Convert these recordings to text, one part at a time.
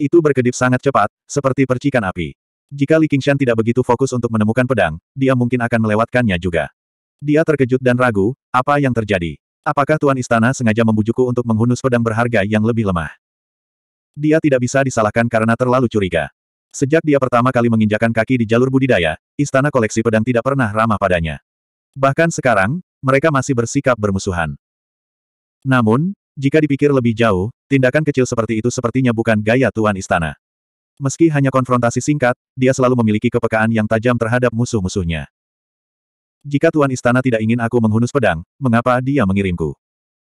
Itu berkedip sangat cepat, seperti percikan api. Jika Li Qingshan tidak begitu fokus untuk menemukan pedang, dia mungkin akan melewatkannya juga. Dia terkejut dan ragu, apa yang terjadi? Apakah Tuan Istana sengaja membujukku untuk menghunus pedang berharga yang lebih lemah? Dia tidak bisa disalahkan karena terlalu curiga. Sejak dia pertama kali menginjakan kaki di jalur budidaya, istana koleksi pedang tidak pernah ramah padanya. Bahkan sekarang, mereka masih bersikap bermusuhan. Namun, jika dipikir lebih jauh, tindakan kecil seperti itu sepertinya bukan gaya Tuan Istana. Meski hanya konfrontasi singkat, dia selalu memiliki kepekaan yang tajam terhadap musuh-musuhnya. Jika Tuan Istana tidak ingin aku menghunus pedang, mengapa dia mengirimku?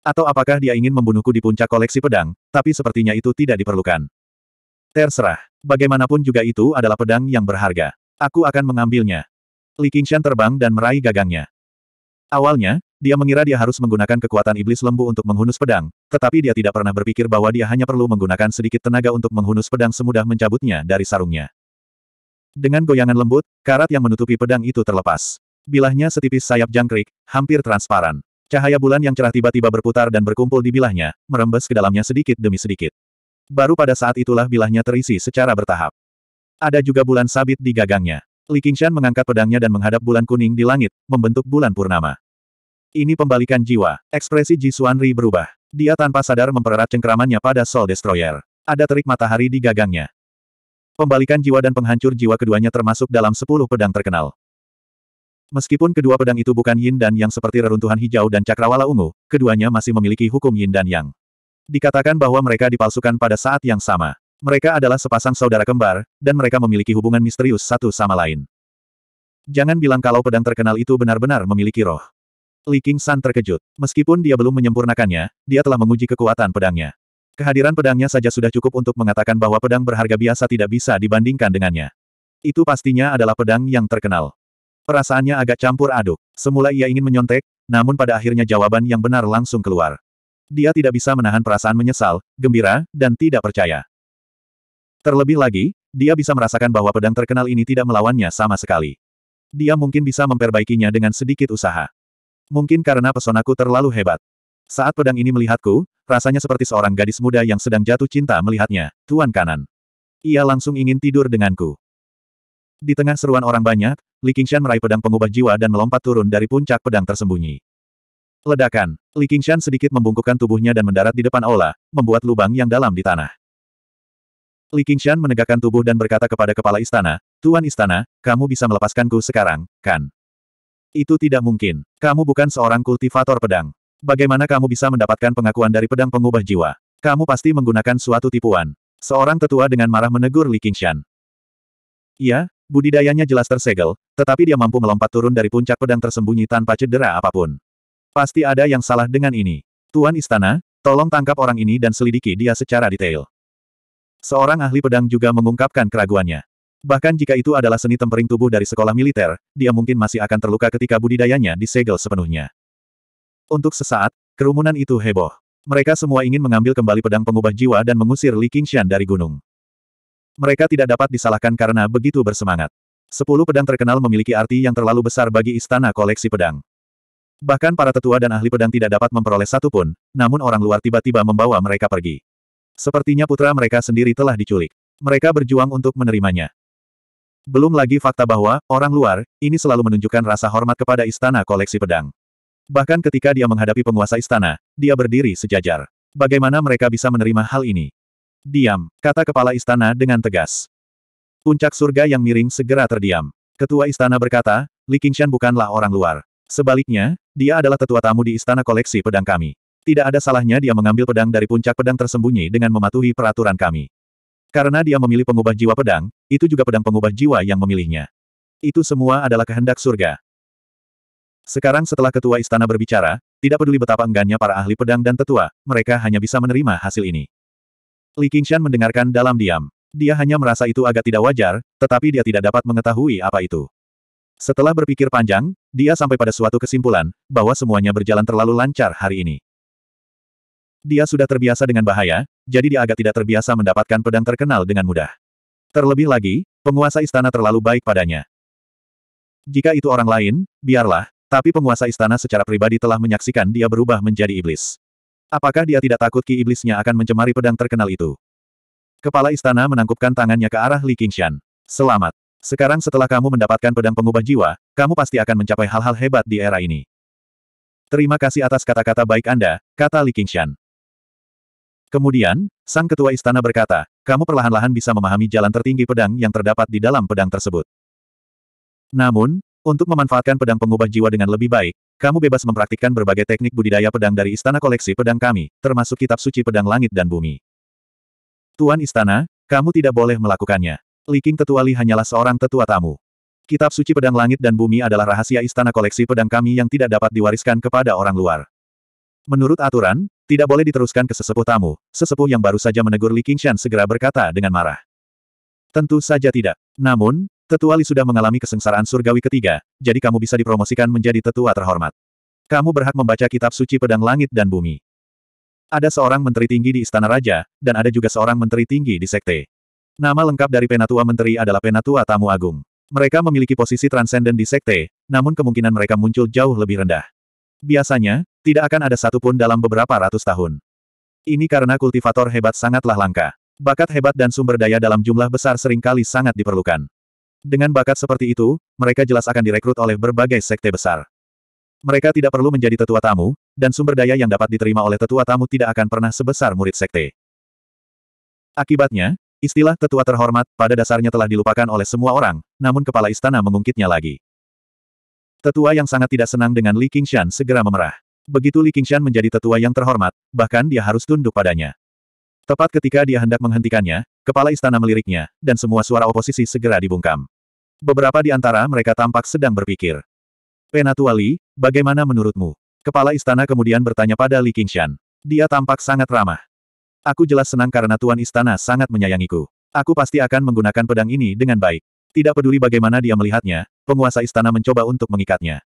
Atau apakah dia ingin membunuhku di puncak koleksi pedang, tapi sepertinya itu tidak diperlukan. Terserah. Bagaimanapun juga itu adalah pedang yang berharga. Aku akan mengambilnya. Li Qingshan terbang dan meraih gagangnya. Awalnya, dia mengira dia harus menggunakan kekuatan iblis lembu untuk menghunus pedang, tetapi dia tidak pernah berpikir bahwa dia hanya perlu menggunakan sedikit tenaga untuk menghunus pedang semudah mencabutnya dari sarungnya. Dengan goyangan lembut, karat yang menutupi pedang itu terlepas. Bilahnya setipis sayap jangkrik, hampir transparan. Cahaya bulan yang cerah tiba-tiba berputar dan berkumpul di bilahnya, merembes ke dalamnya sedikit demi sedikit. Baru pada saat itulah bilahnya terisi secara bertahap. Ada juga bulan sabit di gagangnya. Li Qingshan mengangkat pedangnya dan menghadap bulan kuning di langit, membentuk bulan purnama. Ini pembalikan jiwa. Ekspresi Ji Xuanri berubah. Dia tanpa sadar mempererat cengkeramannya pada Soul Destroyer. Ada terik matahari di gagangnya. Pembalikan jiwa dan penghancur jiwa keduanya termasuk dalam sepuluh pedang terkenal. Meskipun kedua pedang itu bukan yin dan yang seperti reruntuhan hijau dan cakrawala ungu, keduanya masih memiliki hukum yin dan yang. Dikatakan bahwa mereka dipalsukan pada saat yang sama. Mereka adalah sepasang saudara kembar, dan mereka memiliki hubungan misterius satu sama lain. Jangan bilang kalau pedang terkenal itu benar-benar memiliki roh. Li King San terkejut. Meskipun dia belum menyempurnakannya, dia telah menguji kekuatan pedangnya. Kehadiran pedangnya saja sudah cukup untuk mengatakan bahwa pedang berharga biasa tidak bisa dibandingkan dengannya. Itu pastinya adalah pedang yang terkenal. Perasaannya agak campur aduk. Semula ia ingin menyontek, namun pada akhirnya jawaban yang benar langsung keluar. Dia tidak bisa menahan perasaan menyesal, gembira, dan tidak percaya. Terlebih lagi, dia bisa merasakan bahwa pedang terkenal ini tidak melawannya sama sekali. Dia mungkin bisa memperbaikinya dengan sedikit usaha. Mungkin karena pesonaku terlalu hebat. Saat pedang ini melihatku, rasanya seperti seorang gadis muda yang sedang jatuh cinta melihatnya, Tuan Kanan. Ia langsung ingin tidur denganku. Di tengah seruan orang banyak, Li Qingshan meraih pedang pengubah jiwa dan melompat turun dari puncak pedang tersembunyi. Ledakan, Li Qingshan sedikit membungkukkan tubuhnya dan mendarat di depan aula, membuat lubang yang dalam di tanah. Li Qingshan menegakkan tubuh dan berkata kepada kepala istana, Tuan istana, kamu bisa melepaskanku sekarang, kan? Itu tidak mungkin. Kamu bukan seorang kultivator pedang. Bagaimana kamu bisa mendapatkan pengakuan dari pedang pengubah jiwa? Kamu pasti menggunakan suatu tipuan. Seorang tetua dengan marah menegur Li Qingshan. Iya, budidayanya jelas tersegel, tetapi dia mampu melompat turun dari puncak pedang tersembunyi tanpa cedera apapun. Pasti ada yang salah dengan ini. Tuan Istana, tolong tangkap orang ini dan selidiki dia secara detail. Seorang ahli pedang juga mengungkapkan keraguannya. Bahkan jika itu adalah seni tempering tubuh dari sekolah militer, dia mungkin masih akan terluka ketika budidayanya disegel sepenuhnya. Untuk sesaat, kerumunan itu heboh. Mereka semua ingin mengambil kembali pedang pengubah jiwa dan mengusir Li Qingshan dari gunung. Mereka tidak dapat disalahkan karena begitu bersemangat. Sepuluh pedang terkenal memiliki arti yang terlalu besar bagi istana koleksi pedang. Bahkan para tetua dan ahli pedang tidak dapat memperoleh satu pun, namun orang luar tiba-tiba membawa mereka pergi. Sepertinya putra mereka sendiri telah diculik. Mereka berjuang untuk menerimanya. Belum lagi fakta bahwa, orang luar, ini selalu menunjukkan rasa hormat kepada istana koleksi pedang. Bahkan ketika dia menghadapi penguasa istana, dia berdiri sejajar. Bagaimana mereka bisa menerima hal ini? Diam, kata kepala istana dengan tegas. Puncak surga yang miring segera terdiam. Ketua istana berkata, Li Qingshan bukanlah orang luar. Sebaliknya, dia adalah tetua tamu di istana koleksi pedang kami. Tidak ada salahnya dia mengambil pedang dari puncak pedang tersembunyi dengan mematuhi peraturan kami. Karena dia memilih pengubah jiwa pedang, itu juga pedang pengubah jiwa yang memilihnya. Itu semua adalah kehendak surga. Sekarang setelah ketua istana berbicara, tidak peduli betapa enggannya para ahli pedang dan tetua, mereka hanya bisa menerima hasil ini. Li Qingshan mendengarkan dalam diam. Dia hanya merasa itu agak tidak wajar, tetapi dia tidak dapat mengetahui apa itu. Setelah berpikir panjang, dia sampai pada suatu kesimpulan, bahwa semuanya berjalan terlalu lancar hari ini. Dia sudah terbiasa dengan bahaya, jadi dia agak tidak terbiasa mendapatkan pedang terkenal dengan mudah. Terlebih lagi, penguasa istana terlalu baik padanya. Jika itu orang lain, biarlah, tapi penguasa istana secara pribadi telah menyaksikan dia berubah menjadi iblis. Apakah dia tidak takut ki iblisnya akan mencemari pedang terkenal itu? Kepala istana menangkupkan tangannya ke arah Li Qingshan. Selamat. Sekarang setelah kamu mendapatkan pedang pengubah jiwa, kamu pasti akan mencapai hal-hal hebat di era ini. Terima kasih atas kata-kata baik Anda, kata Li Qingshan. Kemudian, sang ketua istana berkata, kamu perlahan-lahan bisa memahami jalan tertinggi pedang yang terdapat di dalam pedang tersebut. Namun, untuk memanfaatkan pedang pengubah jiwa dengan lebih baik, kamu bebas mempraktikkan berbagai teknik budidaya pedang dari istana koleksi pedang kami, termasuk kitab suci pedang langit dan bumi. Tuan istana, kamu tidak boleh melakukannya. Liking Tetua Li hanyalah seorang tetua tamu. Kitab suci pedang langit dan bumi adalah rahasia istana koleksi pedang kami yang tidak dapat diwariskan kepada orang luar. Menurut aturan, tidak boleh diteruskan ke sesepuh tamu, sesepuh yang baru saja menegur Li Qingshan segera berkata dengan marah. Tentu saja tidak. Namun, Tetua Li sudah mengalami kesengsaraan surgawi ketiga, jadi kamu bisa dipromosikan menjadi tetua terhormat. Kamu berhak membaca kitab suci pedang langit dan bumi. Ada seorang menteri tinggi di istana raja, dan ada juga seorang menteri tinggi di sekte. Nama lengkap dari penatua menteri adalah penatua tamu agung. Mereka memiliki posisi transenden di sekte, namun kemungkinan mereka muncul jauh lebih rendah. Biasanya, tidak akan ada satupun dalam beberapa ratus tahun. Ini karena kultivator hebat sangatlah langka. Bakat hebat dan sumber daya dalam jumlah besar seringkali sangat diperlukan. Dengan bakat seperti itu, mereka jelas akan direkrut oleh berbagai sekte besar. Mereka tidak perlu menjadi tetua tamu, dan sumber daya yang dapat diterima oleh tetua tamu tidak akan pernah sebesar murid sekte. Akibatnya, istilah tetua terhormat pada dasarnya telah dilupakan oleh semua orang, namun kepala istana mengungkitnya lagi. Tetua yang sangat tidak senang dengan Li Qingshan segera memerah. Begitu Li Qingshan menjadi tetua yang terhormat, bahkan dia harus tunduk padanya. Tepat ketika dia hendak menghentikannya, kepala istana meliriknya, dan semua suara oposisi segera dibungkam. Beberapa di antara mereka tampak sedang berpikir. Penatua Li, bagaimana menurutmu? Kepala istana kemudian bertanya pada Li Qingshan. Dia tampak sangat ramah. Aku jelas senang karena Tuan Istana sangat menyayangiku. Aku pasti akan menggunakan pedang ini dengan baik. Tidak peduli bagaimana dia melihatnya, penguasa istana mencoba untuk mengikatnya.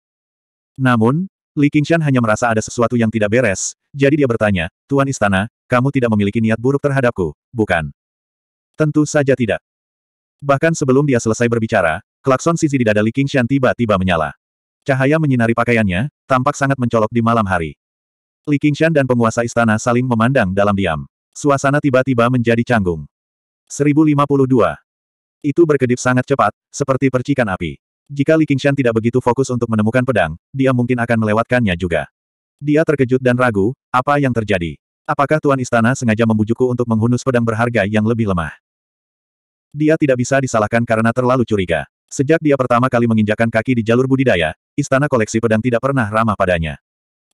Namun, Li Qingshan hanya merasa ada sesuatu yang tidak beres, jadi dia bertanya, Tuan Istana, kamu tidak memiliki niat buruk terhadapku, bukan? Tentu saja tidak. Bahkan sebelum dia selesai berbicara, klakson sisi di dada Li Qingshan tiba-tiba menyala. Cahaya menyinari pakaiannya, tampak sangat mencolok di malam hari. Li Qingshan dan penguasa istana saling memandang dalam diam. Suasana tiba-tiba menjadi canggung. 1052 itu berkedip sangat cepat, seperti percikan api. Jika Li Qingshan tidak begitu fokus untuk menemukan pedang, dia mungkin akan melewatkannya juga. Dia terkejut dan ragu, apa yang terjadi? Apakah Tuan Istana sengaja membujukku untuk menghunus pedang berharga yang lebih lemah? Dia tidak bisa disalahkan karena terlalu curiga. Sejak dia pertama kali menginjakan kaki di jalur budidaya, istana koleksi pedang tidak pernah ramah padanya.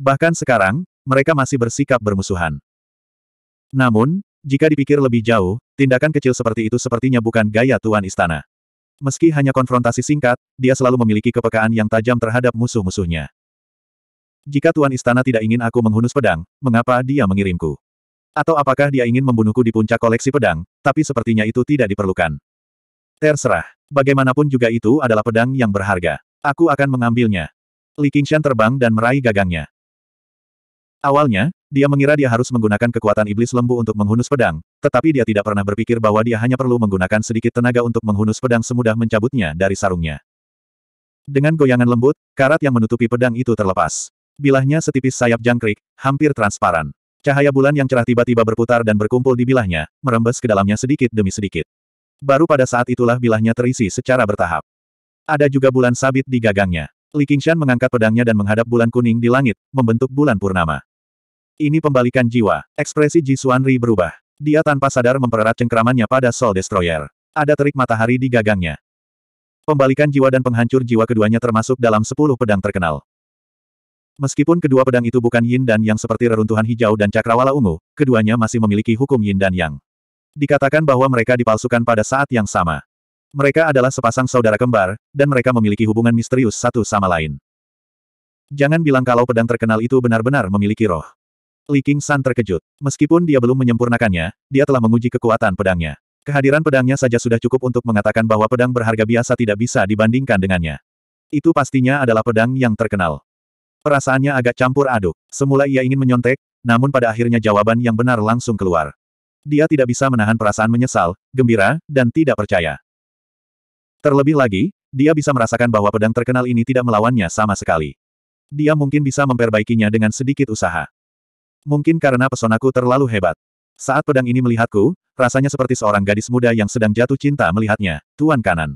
Bahkan sekarang, mereka masih bersikap bermusuhan. Namun, jika dipikir lebih jauh, tindakan kecil seperti itu sepertinya bukan gaya tuan istana. Meski hanya konfrontasi singkat, dia selalu memiliki kepekaan yang tajam terhadap musuh-musuhnya. Jika tuan istana tidak ingin aku menghunus pedang, mengapa dia mengirimku? Atau apakah dia ingin membunuhku di puncak koleksi pedang, tapi sepertinya itu tidak diperlukan. Terserah. Bagaimanapun juga itu adalah pedang yang berharga. Aku akan mengambilnya. Li Qingshan terbang dan meraih gagangnya. Awalnya, dia mengira dia harus menggunakan kekuatan iblis lembu untuk menghunus pedang, tetapi dia tidak pernah berpikir bahwa dia hanya perlu menggunakan sedikit tenaga untuk menghunus pedang semudah mencabutnya dari sarungnya. Dengan goyangan lembut, karat yang menutupi pedang itu terlepas. Bilahnya setipis sayap jangkrik, hampir transparan. Cahaya bulan yang cerah tiba-tiba berputar dan berkumpul di bilahnya, merembes ke dalamnya sedikit demi sedikit. Baru pada saat itulah bilahnya terisi secara bertahap. Ada juga bulan sabit di gagangnya. Li Qingshan mengangkat pedangnya dan menghadap bulan kuning di langit, membentuk bulan purnama. Ini pembalikan jiwa. Ekspresi Ji Xuanri berubah. Dia tanpa sadar mempererat cengkeramannya pada Soul Destroyer. Ada terik matahari di gagangnya. Pembalikan jiwa dan penghancur jiwa keduanya termasuk dalam sepuluh pedang terkenal. Meskipun kedua pedang itu bukan yin dan yang seperti reruntuhan hijau dan cakrawala ungu, keduanya masih memiliki hukum yin dan yang. Dikatakan bahwa mereka dipalsukan pada saat yang sama. Mereka adalah sepasang saudara kembar, dan mereka memiliki hubungan misterius satu sama lain. Jangan bilang kalau pedang terkenal itu benar-benar memiliki roh. Li King San terkejut. Meskipun dia belum menyempurnakannya, dia telah menguji kekuatan pedangnya. Kehadiran pedangnya saja sudah cukup untuk mengatakan bahwa pedang berharga biasa tidak bisa dibandingkan dengannya. Itu pastinya adalah pedang yang terkenal. Perasaannya agak campur aduk. Semula ia ingin menyontek, namun pada akhirnya jawaban yang benar langsung keluar. Dia tidak bisa menahan perasaan menyesal, gembira, dan tidak percaya. Terlebih lagi, dia bisa merasakan bahwa pedang terkenal ini tidak melawannya sama sekali. Dia mungkin bisa memperbaikinya dengan sedikit usaha. Mungkin karena pesonaku terlalu hebat. Saat pedang ini melihatku, rasanya seperti seorang gadis muda yang sedang jatuh cinta melihatnya, Tuan Kanan.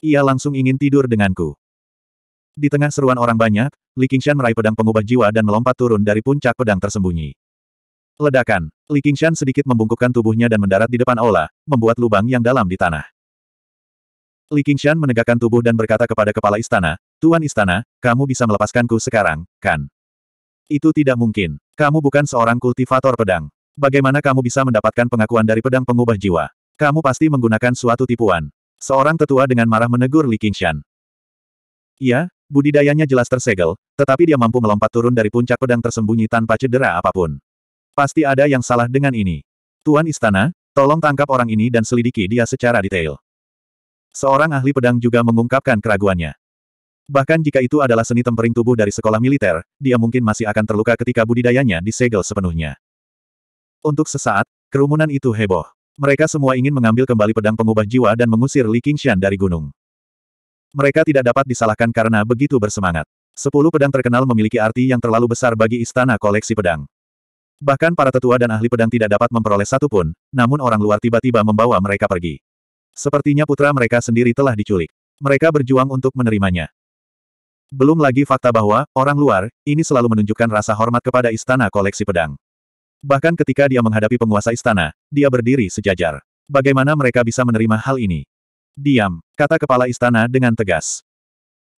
Ia langsung ingin tidur denganku. Di tengah seruan orang banyak, Li Qingshan meraih pedang pengubah jiwa dan melompat turun dari puncak pedang tersembunyi. Ledakan. Li Qingshan sedikit membungkukkan tubuhnya dan mendarat di depan Ola, membuat lubang yang dalam di tanah. Li Qingshan menegakkan tubuh dan berkata kepada kepala istana, Tuan istana, kamu bisa melepaskanku sekarang, kan? Itu tidak mungkin. Kamu bukan seorang kultivator pedang. Bagaimana kamu bisa mendapatkan pengakuan dari pedang pengubah jiwa? Kamu pasti menggunakan suatu tipuan. Seorang tetua dengan marah menegur Li Qingshan. Iya, budidayanya jelas tersegel, tetapi dia mampu melompat turun dari puncak pedang tersembunyi tanpa cedera apapun. Pasti ada yang salah dengan ini. Tuan Istana, tolong tangkap orang ini dan selidiki dia secara detail. Seorang ahli pedang juga mengungkapkan keraguannya. Bahkan jika itu adalah seni tempering tubuh dari sekolah militer, dia mungkin masih akan terluka ketika budidayanya disegel sepenuhnya. Untuk sesaat, kerumunan itu heboh. Mereka semua ingin mengambil kembali pedang pengubah jiwa dan mengusir Li Qingshan dari gunung. Mereka tidak dapat disalahkan karena begitu bersemangat. Sepuluh pedang terkenal memiliki arti yang terlalu besar bagi istana koleksi pedang. Bahkan para tetua dan ahli pedang tidak dapat memperoleh satu pun, namun orang luar tiba-tiba membawa mereka pergi. Sepertinya putra mereka sendiri telah diculik. Mereka berjuang untuk menerimanya. Belum lagi fakta bahwa, orang luar, ini selalu menunjukkan rasa hormat kepada istana koleksi pedang. Bahkan ketika dia menghadapi penguasa istana, dia berdiri sejajar. Bagaimana mereka bisa menerima hal ini? Diam, kata kepala istana dengan tegas.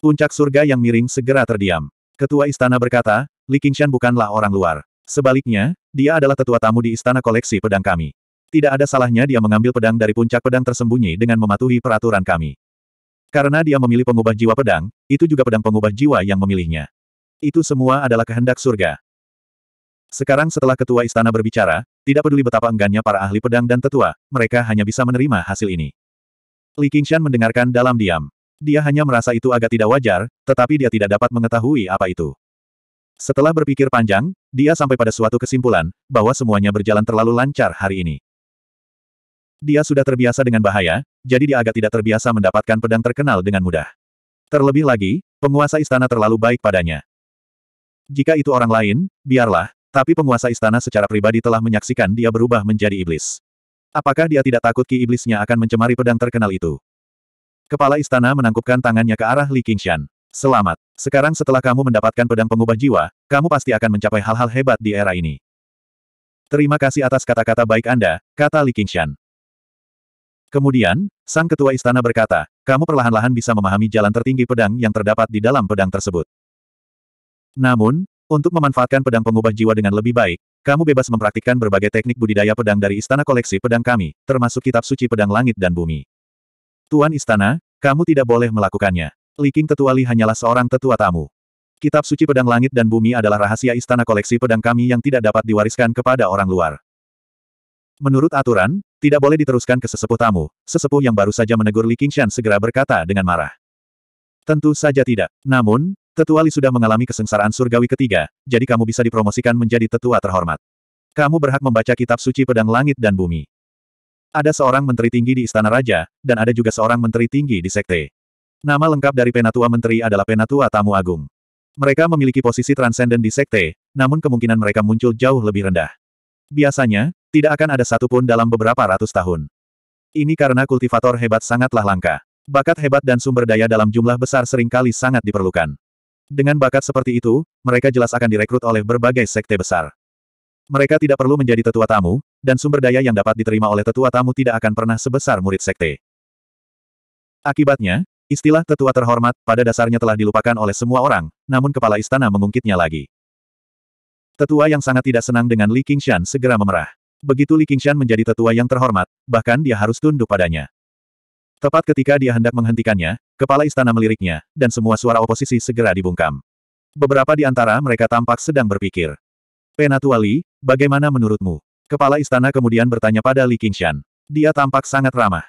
Puncak surga yang miring segera terdiam. Ketua istana berkata, Li Qingshan bukanlah orang luar. Sebaliknya, dia adalah tetua tamu di istana koleksi pedang kami. Tidak ada salahnya dia mengambil pedang dari puncak pedang tersembunyi dengan mematuhi peraturan kami. Karena dia memilih pengubah jiwa pedang, itu juga pedang pengubah jiwa yang memilihnya. Itu semua adalah kehendak surga. Sekarang setelah ketua istana berbicara, tidak peduli betapa enggannya para ahli pedang dan tetua, mereka hanya bisa menerima hasil ini. Li Qingshan mendengarkan dalam diam. Dia hanya merasa itu agak tidak wajar, tetapi dia tidak dapat mengetahui apa itu. Setelah berpikir panjang, dia sampai pada suatu kesimpulan, bahwa semuanya berjalan terlalu lancar hari ini. Dia sudah terbiasa dengan bahaya, jadi dia agak tidak terbiasa mendapatkan pedang terkenal dengan mudah. Terlebih lagi, penguasa istana terlalu baik padanya. Jika itu orang lain, biarlah, tapi penguasa istana secara pribadi telah menyaksikan dia berubah menjadi iblis. Apakah dia tidak takut ki iblisnya akan mencemari pedang terkenal itu? Kepala istana menangkupkan tangannya ke arah Li Qingshan. Selamat. Sekarang setelah kamu mendapatkan pedang pengubah jiwa, kamu pasti akan mencapai hal-hal hebat di era ini. Terima kasih atas kata-kata baik Anda, kata Li Qingshan. Kemudian, sang ketua istana berkata, kamu perlahan-lahan bisa memahami jalan tertinggi pedang yang terdapat di dalam pedang tersebut. Namun, untuk memanfaatkan pedang pengubah jiwa dengan lebih baik, kamu bebas mempraktikkan berbagai teknik budidaya pedang dari istana koleksi pedang kami, termasuk kitab suci pedang langit dan bumi. Tuan istana, kamu tidak boleh melakukannya. Liking Tetuali hanyalah seorang tetua tamu. Kitab suci pedang langit dan bumi adalah rahasia istana koleksi pedang kami yang tidak dapat diwariskan kepada orang luar. Menurut aturan, tidak boleh diteruskan ke sesepuh tamu, sesepuh yang baru saja menegur Li Qingshan segera berkata dengan marah. Tentu saja tidak. Namun, Tetua Li sudah mengalami kesengsaraan surgawi ketiga, jadi kamu bisa dipromosikan menjadi tetua terhormat. Kamu berhak membaca kitab suci pedang langit dan bumi. Ada seorang menteri tinggi di istana raja, dan ada juga seorang menteri tinggi di sekte. Nama lengkap dari penatua menteri adalah penatua tamu agung. Mereka memiliki posisi transenden di sekte, namun kemungkinan mereka muncul jauh lebih rendah. Biasanya, tidak akan ada satupun dalam beberapa ratus tahun. Ini karena kultivator hebat sangatlah langka. Bakat hebat dan sumber daya dalam jumlah besar seringkali sangat diperlukan. Dengan bakat seperti itu, mereka jelas akan direkrut oleh berbagai sekte besar. Mereka tidak perlu menjadi tetua tamu, dan sumber daya yang dapat diterima oleh tetua tamu tidak akan pernah sebesar murid sekte. Akibatnya, istilah tetua terhormat pada dasarnya telah dilupakan oleh semua orang, namun kepala istana mengungkitnya lagi. Tetua yang sangat tidak senang dengan Li Qingshan segera memerah. Begitu Li Qingshan menjadi tetua yang terhormat, bahkan dia harus tunduk padanya. Tepat ketika dia hendak menghentikannya, kepala istana meliriknya, dan semua suara oposisi segera dibungkam. Beberapa di antara mereka tampak sedang berpikir. Penatua Li, bagaimana menurutmu? Kepala istana kemudian bertanya pada Li Qingshan. Dia tampak sangat ramah.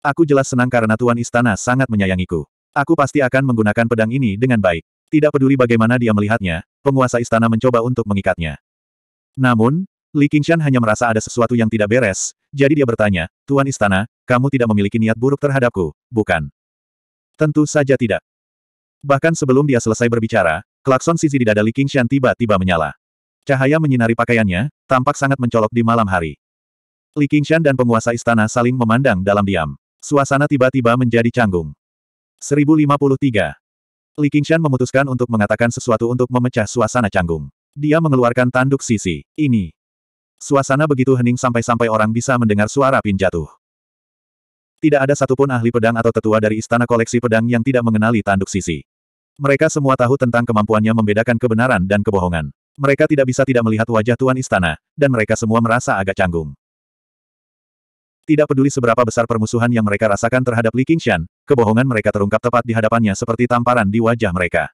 Aku jelas senang karena Tuan Istana sangat menyayangiku. Aku pasti akan menggunakan pedang ini dengan baik. Tidak peduli bagaimana dia melihatnya, penguasa istana mencoba untuk mengikatnya. Namun, Li Qingshan hanya merasa ada sesuatu yang tidak beres, jadi dia bertanya, Tuan Istana, kamu tidak memiliki niat buruk terhadapku, bukan? Tentu saja tidak. Bahkan sebelum dia selesai berbicara, klakson sisi di dada Li Qingshan tiba-tiba menyala. Cahaya menyinari pakaiannya, tampak sangat mencolok di malam hari. Li Qingshan dan penguasa istana saling memandang dalam diam. Suasana tiba-tiba menjadi canggung. 1053. Li Qingshan memutuskan untuk mengatakan sesuatu untuk memecah suasana canggung. Dia mengeluarkan tanduk sisi. Ini, Suasana begitu hening sampai-sampai orang bisa mendengar suara pin jatuh. Tidak ada satupun ahli pedang atau tetua dari istana koleksi pedang yang tidak mengenali tanduk sisi. Mereka semua tahu tentang kemampuannya membedakan kebenaran dan kebohongan. Mereka tidak bisa tidak melihat wajah tuan istana, dan mereka semua merasa agak canggung. Tidak peduli seberapa besar permusuhan yang mereka rasakan terhadap Li Qingshan, kebohongan mereka terungkap tepat di hadapannya seperti tamparan di wajah mereka.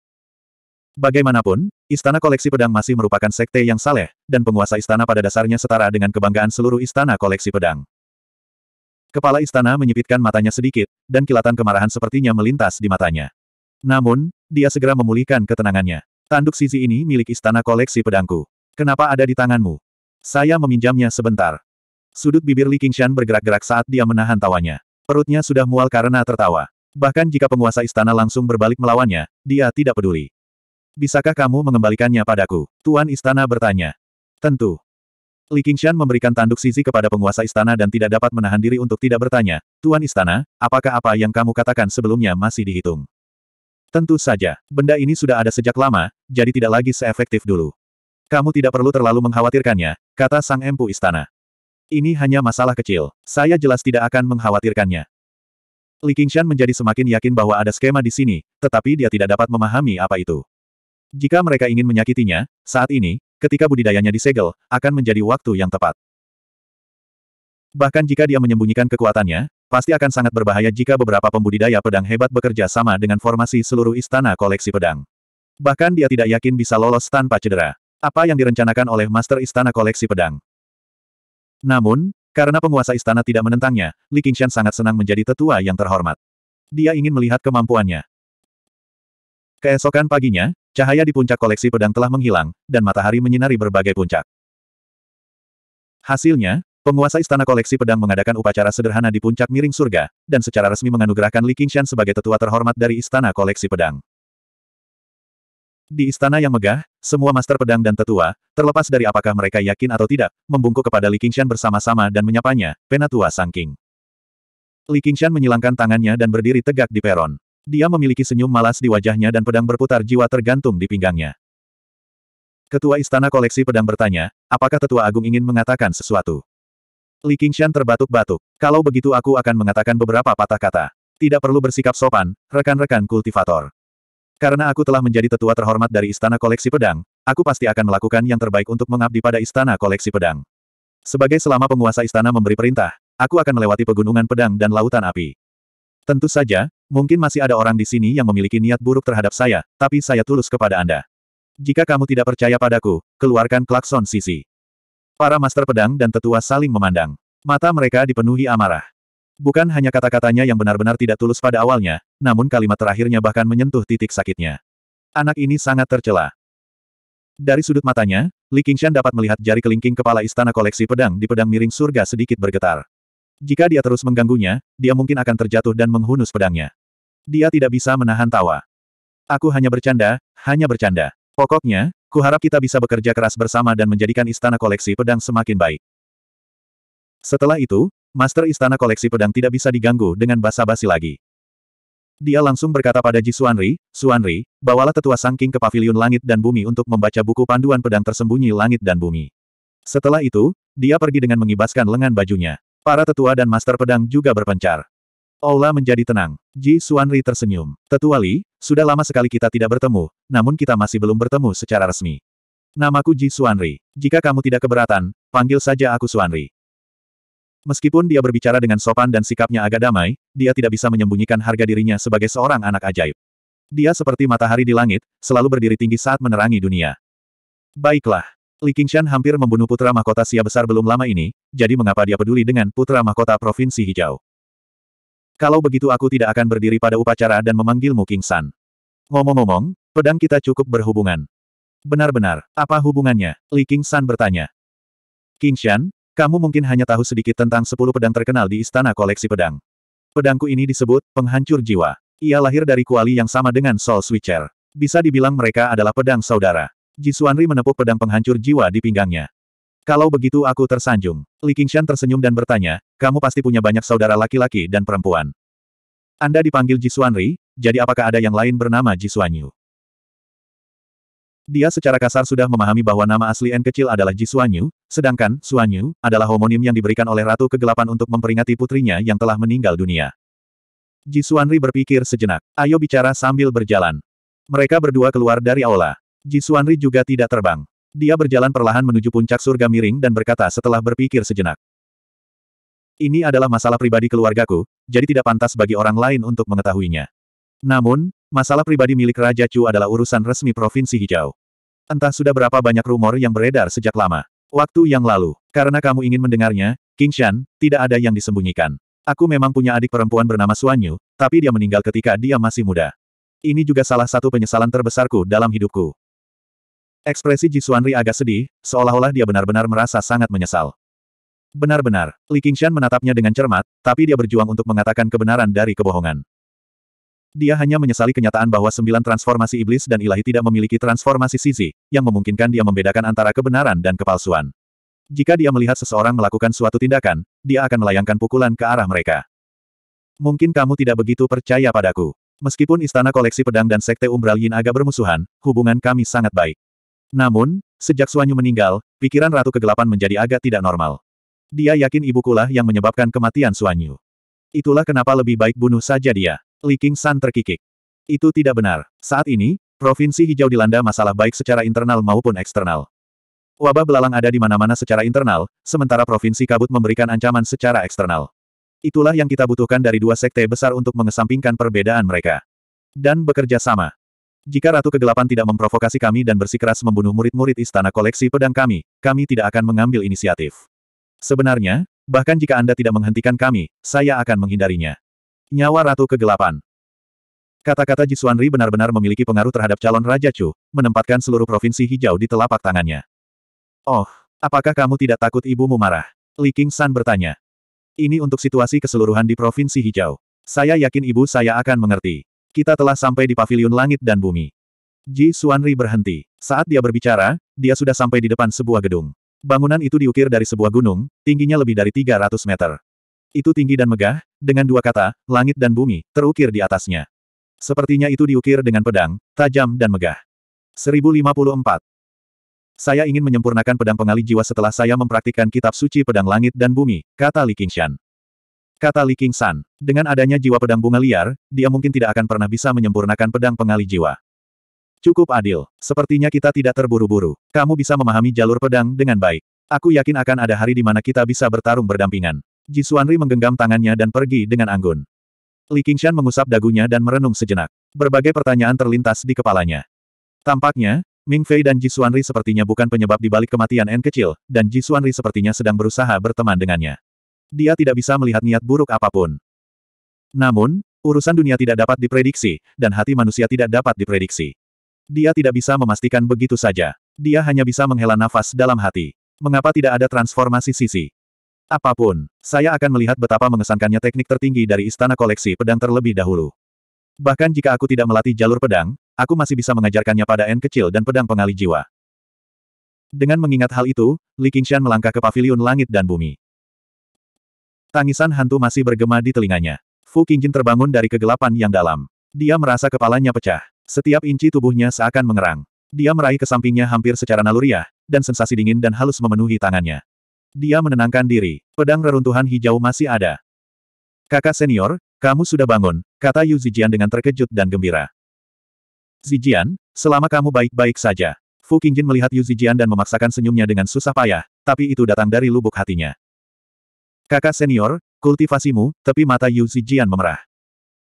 Bagaimanapun, Istana Koleksi Pedang masih merupakan sekte yang saleh, dan penguasa istana pada dasarnya setara dengan kebanggaan seluruh Istana Koleksi Pedang. Kepala istana menyipitkan matanya sedikit, dan kilatan kemarahan sepertinya melintas di matanya. Namun, dia segera memulihkan ketenangannya. Tanduk sisi ini milik Istana Koleksi Pedangku. Kenapa ada di tanganmu? Saya meminjamnya sebentar. Sudut bibir Li Qingshan bergerak-gerak saat dia menahan tawanya. Perutnya sudah mual karena tertawa. Bahkan jika penguasa istana langsung berbalik melawannya, dia tidak peduli. Bisakah kamu mengembalikannya padaku? Tuan Istana bertanya. Tentu. Li Qingshan memberikan tanduk sisi kepada penguasa istana dan tidak dapat menahan diri untuk tidak bertanya, Tuan Istana, apakah apa yang kamu katakan sebelumnya masih dihitung? Tentu saja, benda ini sudah ada sejak lama, jadi tidak lagi seefektif dulu. Kamu tidak perlu terlalu mengkhawatirkannya, kata sang empu istana. Ini hanya masalah kecil. Saya jelas tidak akan mengkhawatirkannya. Li Qingshan menjadi semakin yakin bahwa ada skema di sini, tetapi dia tidak dapat memahami apa itu. Jika mereka ingin menyakitinya, saat ini, ketika budidayanya disegel, akan menjadi waktu yang tepat. Bahkan jika dia menyembunyikan kekuatannya, pasti akan sangat berbahaya jika beberapa pembudidaya pedang hebat bekerja sama dengan formasi seluruh istana koleksi pedang. Bahkan dia tidak yakin bisa lolos tanpa cedera. Apa yang direncanakan oleh Master Istana Koleksi Pedang? Namun, karena penguasa istana tidak menentangnya, Li Qingshan sangat senang menjadi tetua yang terhormat. Dia ingin melihat kemampuannya. Keesokan paginya, Cahaya di puncak koleksi pedang telah menghilang, dan matahari menyinari berbagai puncak. Hasilnya, penguasa istana koleksi pedang mengadakan upacara sederhana di puncak miring surga, dan secara resmi menganugerahkan Li Qingshan sebagai tetua terhormat dari istana koleksi pedang. Di istana yang megah, semua master pedang dan tetua, terlepas dari apakah mereka yakin atau tidak, membungkuk kepada Li Qingshan bersama-sama dan menyapanya, penatua Sang King. Li Qingshan menyilangkan tangannya dan berdiri tegak di peron. Dia memiliki senyum malas di wajahnya dan pedang berputar jiwa tergantung di pinggangnya. Ketua Istana Koleksi Pedang bertanya, apakah Tetua Agung ingin mengatakan sesuatu? Li Qingshan terbatuk-batuk. Kalau begitu aku akan mengatakan beberapa patah kata. Tidak perlu bersikap sopan, rekan-rekan kultivator. Karena aku telah menjadi tetua terhormat dari Istana Koleksi Pedang, aku pasti akan melakukan yang terbaik untuk mengabdi pada Istana Koleksi Pedang. Sebagai selama penguasa istana memberi perintah, aku akan melewati pegunungan pedang dan lautan api. Tentu saja, Mungkin masih ada orang di sini yang memiliki niat buruk terhadap saya, tapi saya tulus kepada Anda. Jika kamu tidak percaya padaku, keluarkan klakson sisi. Para master pedang dan tetua saling memandang. Mata mereka dipenuhi amarah. Bukan hanya kata-katanya yang benar-benar tidak tulus pada awalnya, namun kalimat terakhirnya bahkan menyentuh titik sakitnya. Anak ini sangat tercela. Dari sudut matanya, Li Qingshan dapat melihat jari kelingking kepala istana koleksi pedang di pedang miring surga sedikit bergetar. Jika dia terus mengganggunya, dia mungkin akan terjatuh dan menghunus pedangnya. Dia tidak bisa menahan tawa. Aku hanya bercanda, hanya bercanda. Pokoknya, kuharap kita bisa bekerja keras bersama dan menjadikan istana koleksi pedang semakin baik. Setelah itu, Master Istana Koleksi Pedang tidak bisa diganggu dengan basa-basi lagi. Dia langsung berkata pada Ji Suanri, Suanri, bawalah tetua sangking ke paviliun langit dan bumi untuk membaca buku panduan pedang tersembunyi langit dan bumi. Setelah itu, dia pergi dengan mengibaskan lengan bajunya. Para tetua dan master pedang juga berpencar. Aula menjadi tenang. Ji Suanri tersenyum. Tetua Li, sudah lama sekali kita tidak bertemu, namun kita masih belum bertemu secara resmi. Namaku Ji Suanri. Jika kamu tidak keberatan, panggil saja aku Suanri. Meskipun dia berbicara dengan sopan dan sikapnya agak damai, dia tidak bisa menyembunyikan harga dirinya sebagai seorang anak ajaib. Dia seperti matahari di langit, selalu berdiri tinggi saat menerangi dunia. Baiklah. Li Qingshan hampir membunuh putra mahkota Sia besar belum lama ini, jadi mengapa dia peduli dengan putra mahkota Provinsi Hijau? Kalau begitu aku tidak akan berdiri pada upacara dan memanggilmu Qingshan. Ngomong-ngomong, pedang kita cukup berhubungan. Benar-benar, apa hubungannya? Li Qingshan bertanya. Qingshan, kamu mungkin hanya tahu sedikit tentang sepuluh pedang terkenal di Istana Koleksi Pedang. Pedangku ini disebut penghancur jiwa. Ia lahir dari kuali yang sama dengan Soul Switcher. Bisa dibilang mereka adalah pedang saudara. Jisuanri menepuk pedang penghancur jiwa di pinggangnya. Kalau begitu aku tersanjung. Li Qingshan tersenyum dan bertanya, kamu pasti punya banyak saudara laki-laki dan perempuan. Anda dipanggil Jisuanri, jadi apakah ada yang lain bernama Jisuanyu? Dia secara kasar sudah memahami bahwa nama asli N kecil adalah Jisuanyu, sedangkan Suanyu adalah homonim yang diberikan oleh Ratu Kegelapan untuk memperingati putrinya yang telah meninggal dunia. Jisuanri berpikir sejenak. Ayo bicara sambil berjalan. Mereka berdua keluar dari aula. Jisuanri juga tidak terbang. Dia berjalan perlahan menuju puncak surga miring dan berkata setelah berpikir sejenak. Ini adalah masalah pribadi keluargaku, jadi tidak pantas bagi orang lain untuk mengetahuinya. Namun, masalah pribadi milik Raja Chu adalah urusan resmi Provinsi Hijau. Entah sudah berapa banyak rumor yang beredar sejak lama. Waktu yang lalu, karena kamu ingin mendengarnya, King Shan, tidak ada yang disembunyikan. Aku memang punya adik perempuan bernama Suanyu, tapi dia meninggal ketika dia masih muda. Ini juga salah satu penyesalan terbesarku dalam hidupku. Ekspresi Jisuanri agak sedih, seolah-olah dia benar-benar merasa sangat menyesal. Benar-benar, Li Qingshan menatapnya dengan cermat, tapi dia berjuang untuk mengatakan kebenaran dari kebohongan. Dia hanya menyesali kenyataan bahwa sembilan transformasi iblis dan ilahi tidak memiliki transformasi sisi, yang memungkinkan dia membedakan antara kebenaran dan kepalsuan. Jika dia melihat seseorang melakukan suatu tindakan, dia akan melayangkan pukulan ke arah mereka. Mungkin kamu tidak begitu percaya padaku. Meskipun istana koleksi pedang dan sekte umbral yin agak bermusuhan, hubungan kami sangat baik. Namun, sejak Suanyu meninggal, pikiran Ratu Kegelapan menjadi agak tidak normal. Dia yakin Ibu Kulah yang menyebabkan kematian Suanyu. Itulah kenapa lebih baik bunuh saja dia. Li King San terkikik. Itu tidak benar. Saat ini, Provinsi Hijau dilanda masalah baik secara internal maupun eksternal. Wabah belalang ada di mana-mana secara internal, sementara Provinsi Kabut memberikan ancaman secara eksternal. Itulah yang kita butuhkan dari dua sekte besar untuk mengesampingkan perbedaan mereka. Dan bekerja sama. Jika Ratu Kegelapan tidak memprovokasi kami dan bersikeras membunuh murid-murid istana koleksi pedang kami, kami tidak akan mengambil inisiatif. Sebenarnya, bahkan jika Anda tidak menghentikan kami, saya akan menghindarinya. Nyawa Ratu Kegelapan Kata-kata Jisuan benar-benar memiliki pengaruh terhadap calon Raja Chu, menempatkan seluruh provinsi hijau di telapak tangannya. Oh, apakah kamu tidak takut ibumu marah? Li King San bertanya. Ini untuk situasi keseluruhan di provinsi hijau. Saya yakin ibu saya akan mengerti kita telah sampai di paviliun langit dan bumi. Ji Suanri berhenti. Saat dia berbicara, dia sudah sampai di depan sebuah gedung. Bangunan itu diukir dari sebuah gunung, tingginya lebih dari 300 meter. Itu tinggi dan megah, dengan dua kata, langit dan bumi, terukir di atasnya. Sepertinya itu diukir dengan pedang, tajam dan megah. 1054. Saya ingin menyempurnakan pedang pengali jiwa setelah saya mempraktikkan kitab suci pedang langit dan bumi, kata Li Qingshan. Kata Li King San, dengan adanya jiwa pedang bunga liar, dia mungkin tidak akan pernah bisa menyempurnakan pedang pengalih jiwa. Cukup adil, sepertinya kita tidak terburu-buru. Kamu bisa memahami jalur pedang dengan baik. Aku yakin akan ada hari di mana kita bisa bertarung berdampingan. Ji Suanri menggenggam tangannya dan pergi dengan anggun. Li Qingshan mengusap dagunya dan merenung sejenak. Berbagai pertanyaan terlintas di kepalanya. Tampaknya, Ming Fei dan Ji Suanri sepertinya bukan penyebab di balik kematian N kecil, dan Ji Suanri sepertinya sedang berusaha berteman dengannya. Dia tidak bisa melihat niat buruk apapun. Namun, urusan dunia tidak dapat diprediksi, dan hati manusia tidak dapat diprediksi. Dia tidak bisa memastikan begitu saja. Dia hanya bisa menghela nafas dalam hati. Mengapa tidak ada transformasi sisi? Apapun, saya akan melihat betapa mengesankannya teknik tertinggi dari istana koleksi pedang terlebih dahulu. Bahkan jika aku tidak melatih jalur pedang, aku masih bisa mengajarkannya pada N kecil dan pedang pengali jiwa. Dengan mengingat hal itu, Li Qingshan melangkah ke Paviliun langit dan bumi. Tangisan hantu masih bergema di telinganya. Fu Qingjin terbangun dari kegelapan yang dalam. Dia merasa kepalanya pecah. Setiap inci tubuhnya seakan mengerang. Dia meraih ke sampingnya hampir secara naluriah, dan sensasi dingin dan halus memenuhi tangannya. Dia menenangkan diri. Pedang reruntuhan hijau masih ada. Kakak senior, kamu sudah bangun, kata Yu Zijian dengan terkejut dan gembira. Zijian, selama kamu baik-baik saja. Fu Qingjin melihat Yu Zijian dan memaksakan senyumnya dengan susah payah, tapi itu datang dari lubuk hatinya. Kakak senior, kultivasimu, tepi mata Yu Zijian memerah.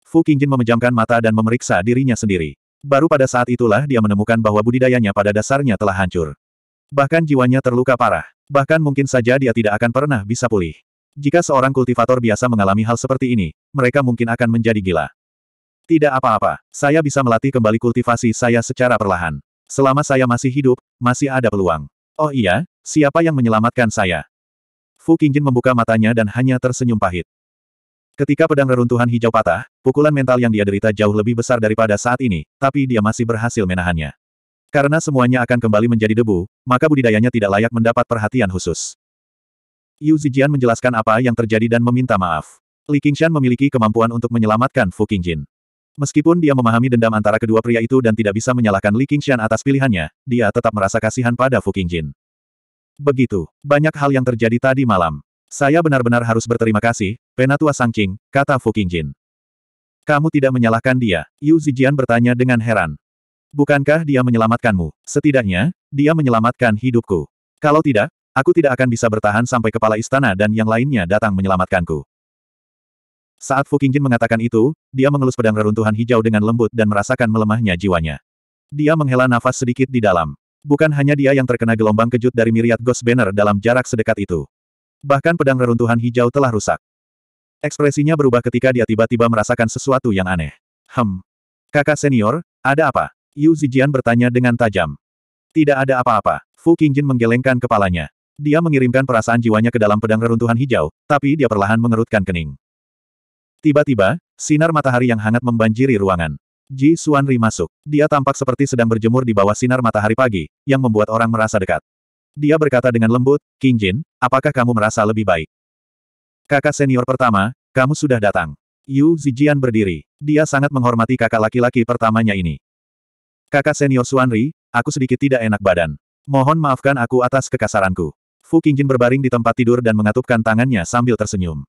Fu Qingjin memejamkan mata dan memeriksa dirinya sendiri. Baru pada saat itulah dia menemukan bahwa budidayanya pada dasarnya telah hancur. Bahkan jiwanya terluka parah. Bahkan mungkin saja dia tidak akan pernah bisa pulih. Jika seorang kultivator biasa mengalami hal seperti ini, mereka mungkin akan menjadi gila. Tidak apa-apa, saya bisa melatih kembali kultivasi saya secara perlahan. Selama saya masih hidup, masih ada peluang. Oh iya, siapa yang menyelamatkan saya? Fu Qingjin membuka matanya dan hanya tersenyum pahit. Ketika pedang reruntuhan hijau patah, pukulan mental yang dia derita jauh lebih besar daripada saat ini, tapi dia masih berhasil menahannya. Karena semuanya akan kembali menjadi debu, maka budidayanya tidak layak mendapat perhatian khusus. Yu Zijian menjelaskan apa yang terjadi dan meminta maaf. Li Qingshan memiliki kemampuan untuk menyelamatkan Fu Qingjin. Meskipun dia memahami dendam antara kedua pria itu dan tidak bisa menyalahkan Li Qingshan atas pilihannya, dia tetap merasa kasihan pada Fu Qingjin. Begitu. Banyak hal yang terjadi tadi malam. Saya benar-benar harus berterima kasih, Penatua Sangking, kata Fu Qingjin. Kamu tidak menyalahkan dia, Yu Zijian bertanya dengan heran. Bukankah dia menyelamatkanmu? Setidaknya, dia menyelamatkan hidupku. Kalau tidak, aku tidak akan bisa bertahan sampai kepala istana dan yang lainnya datang menyelamatkanku. Saat Fu Qingjin mengatakan itu, dia mengelus pedang reruntuhan hijau dengan lembut dan merasakan melemahnya jiwanya. Dia menghela nafas sedikit di dalam. Bukan hanya dia yang terkena gelombang kejut dari miriat Ghost Banner dalam jarak sedekat itu. Bahkan pedang reruntuhan hijau telah rusak. Ekspresinya berubah ketika dia tiba-tiba merasakan sesuatu yang aneh. Hem. Kakak senior, ada apa? Yu Zijian bertanya dengan tajam. Tidak ada apa-apa. Fu Qingjin menggelengkan kepalanya. Dia mengirimkan perasaan jiwanya ke dalam pedang reruntuhan hijau, tapi dia perlahan mengerutkan kening. Tiba-tiba, sinar matahari yang hangat membanjiri ruangan. Ji Xuan Ri masuk. Dia tampak seperti sedang berjemur di bawah sinar matahari pagi, yang membuat orang merasa dekat. Dia berkata dengan lembut, King Jin, apakah kamu merasa lebih baik? Kakak senior pertama, kamu sudah datang. Yu Zijian berdiri. Dia sangat menghormati kakak laki-laki pertamanya ini. Kakak senior Suanri, aku sedikit tidak enak badan. Mohon maafkan aku atas kekasaranku. Fu Qingjin berbaring di tempat tidur dan mengatupkan tangannya sambil tersenyum.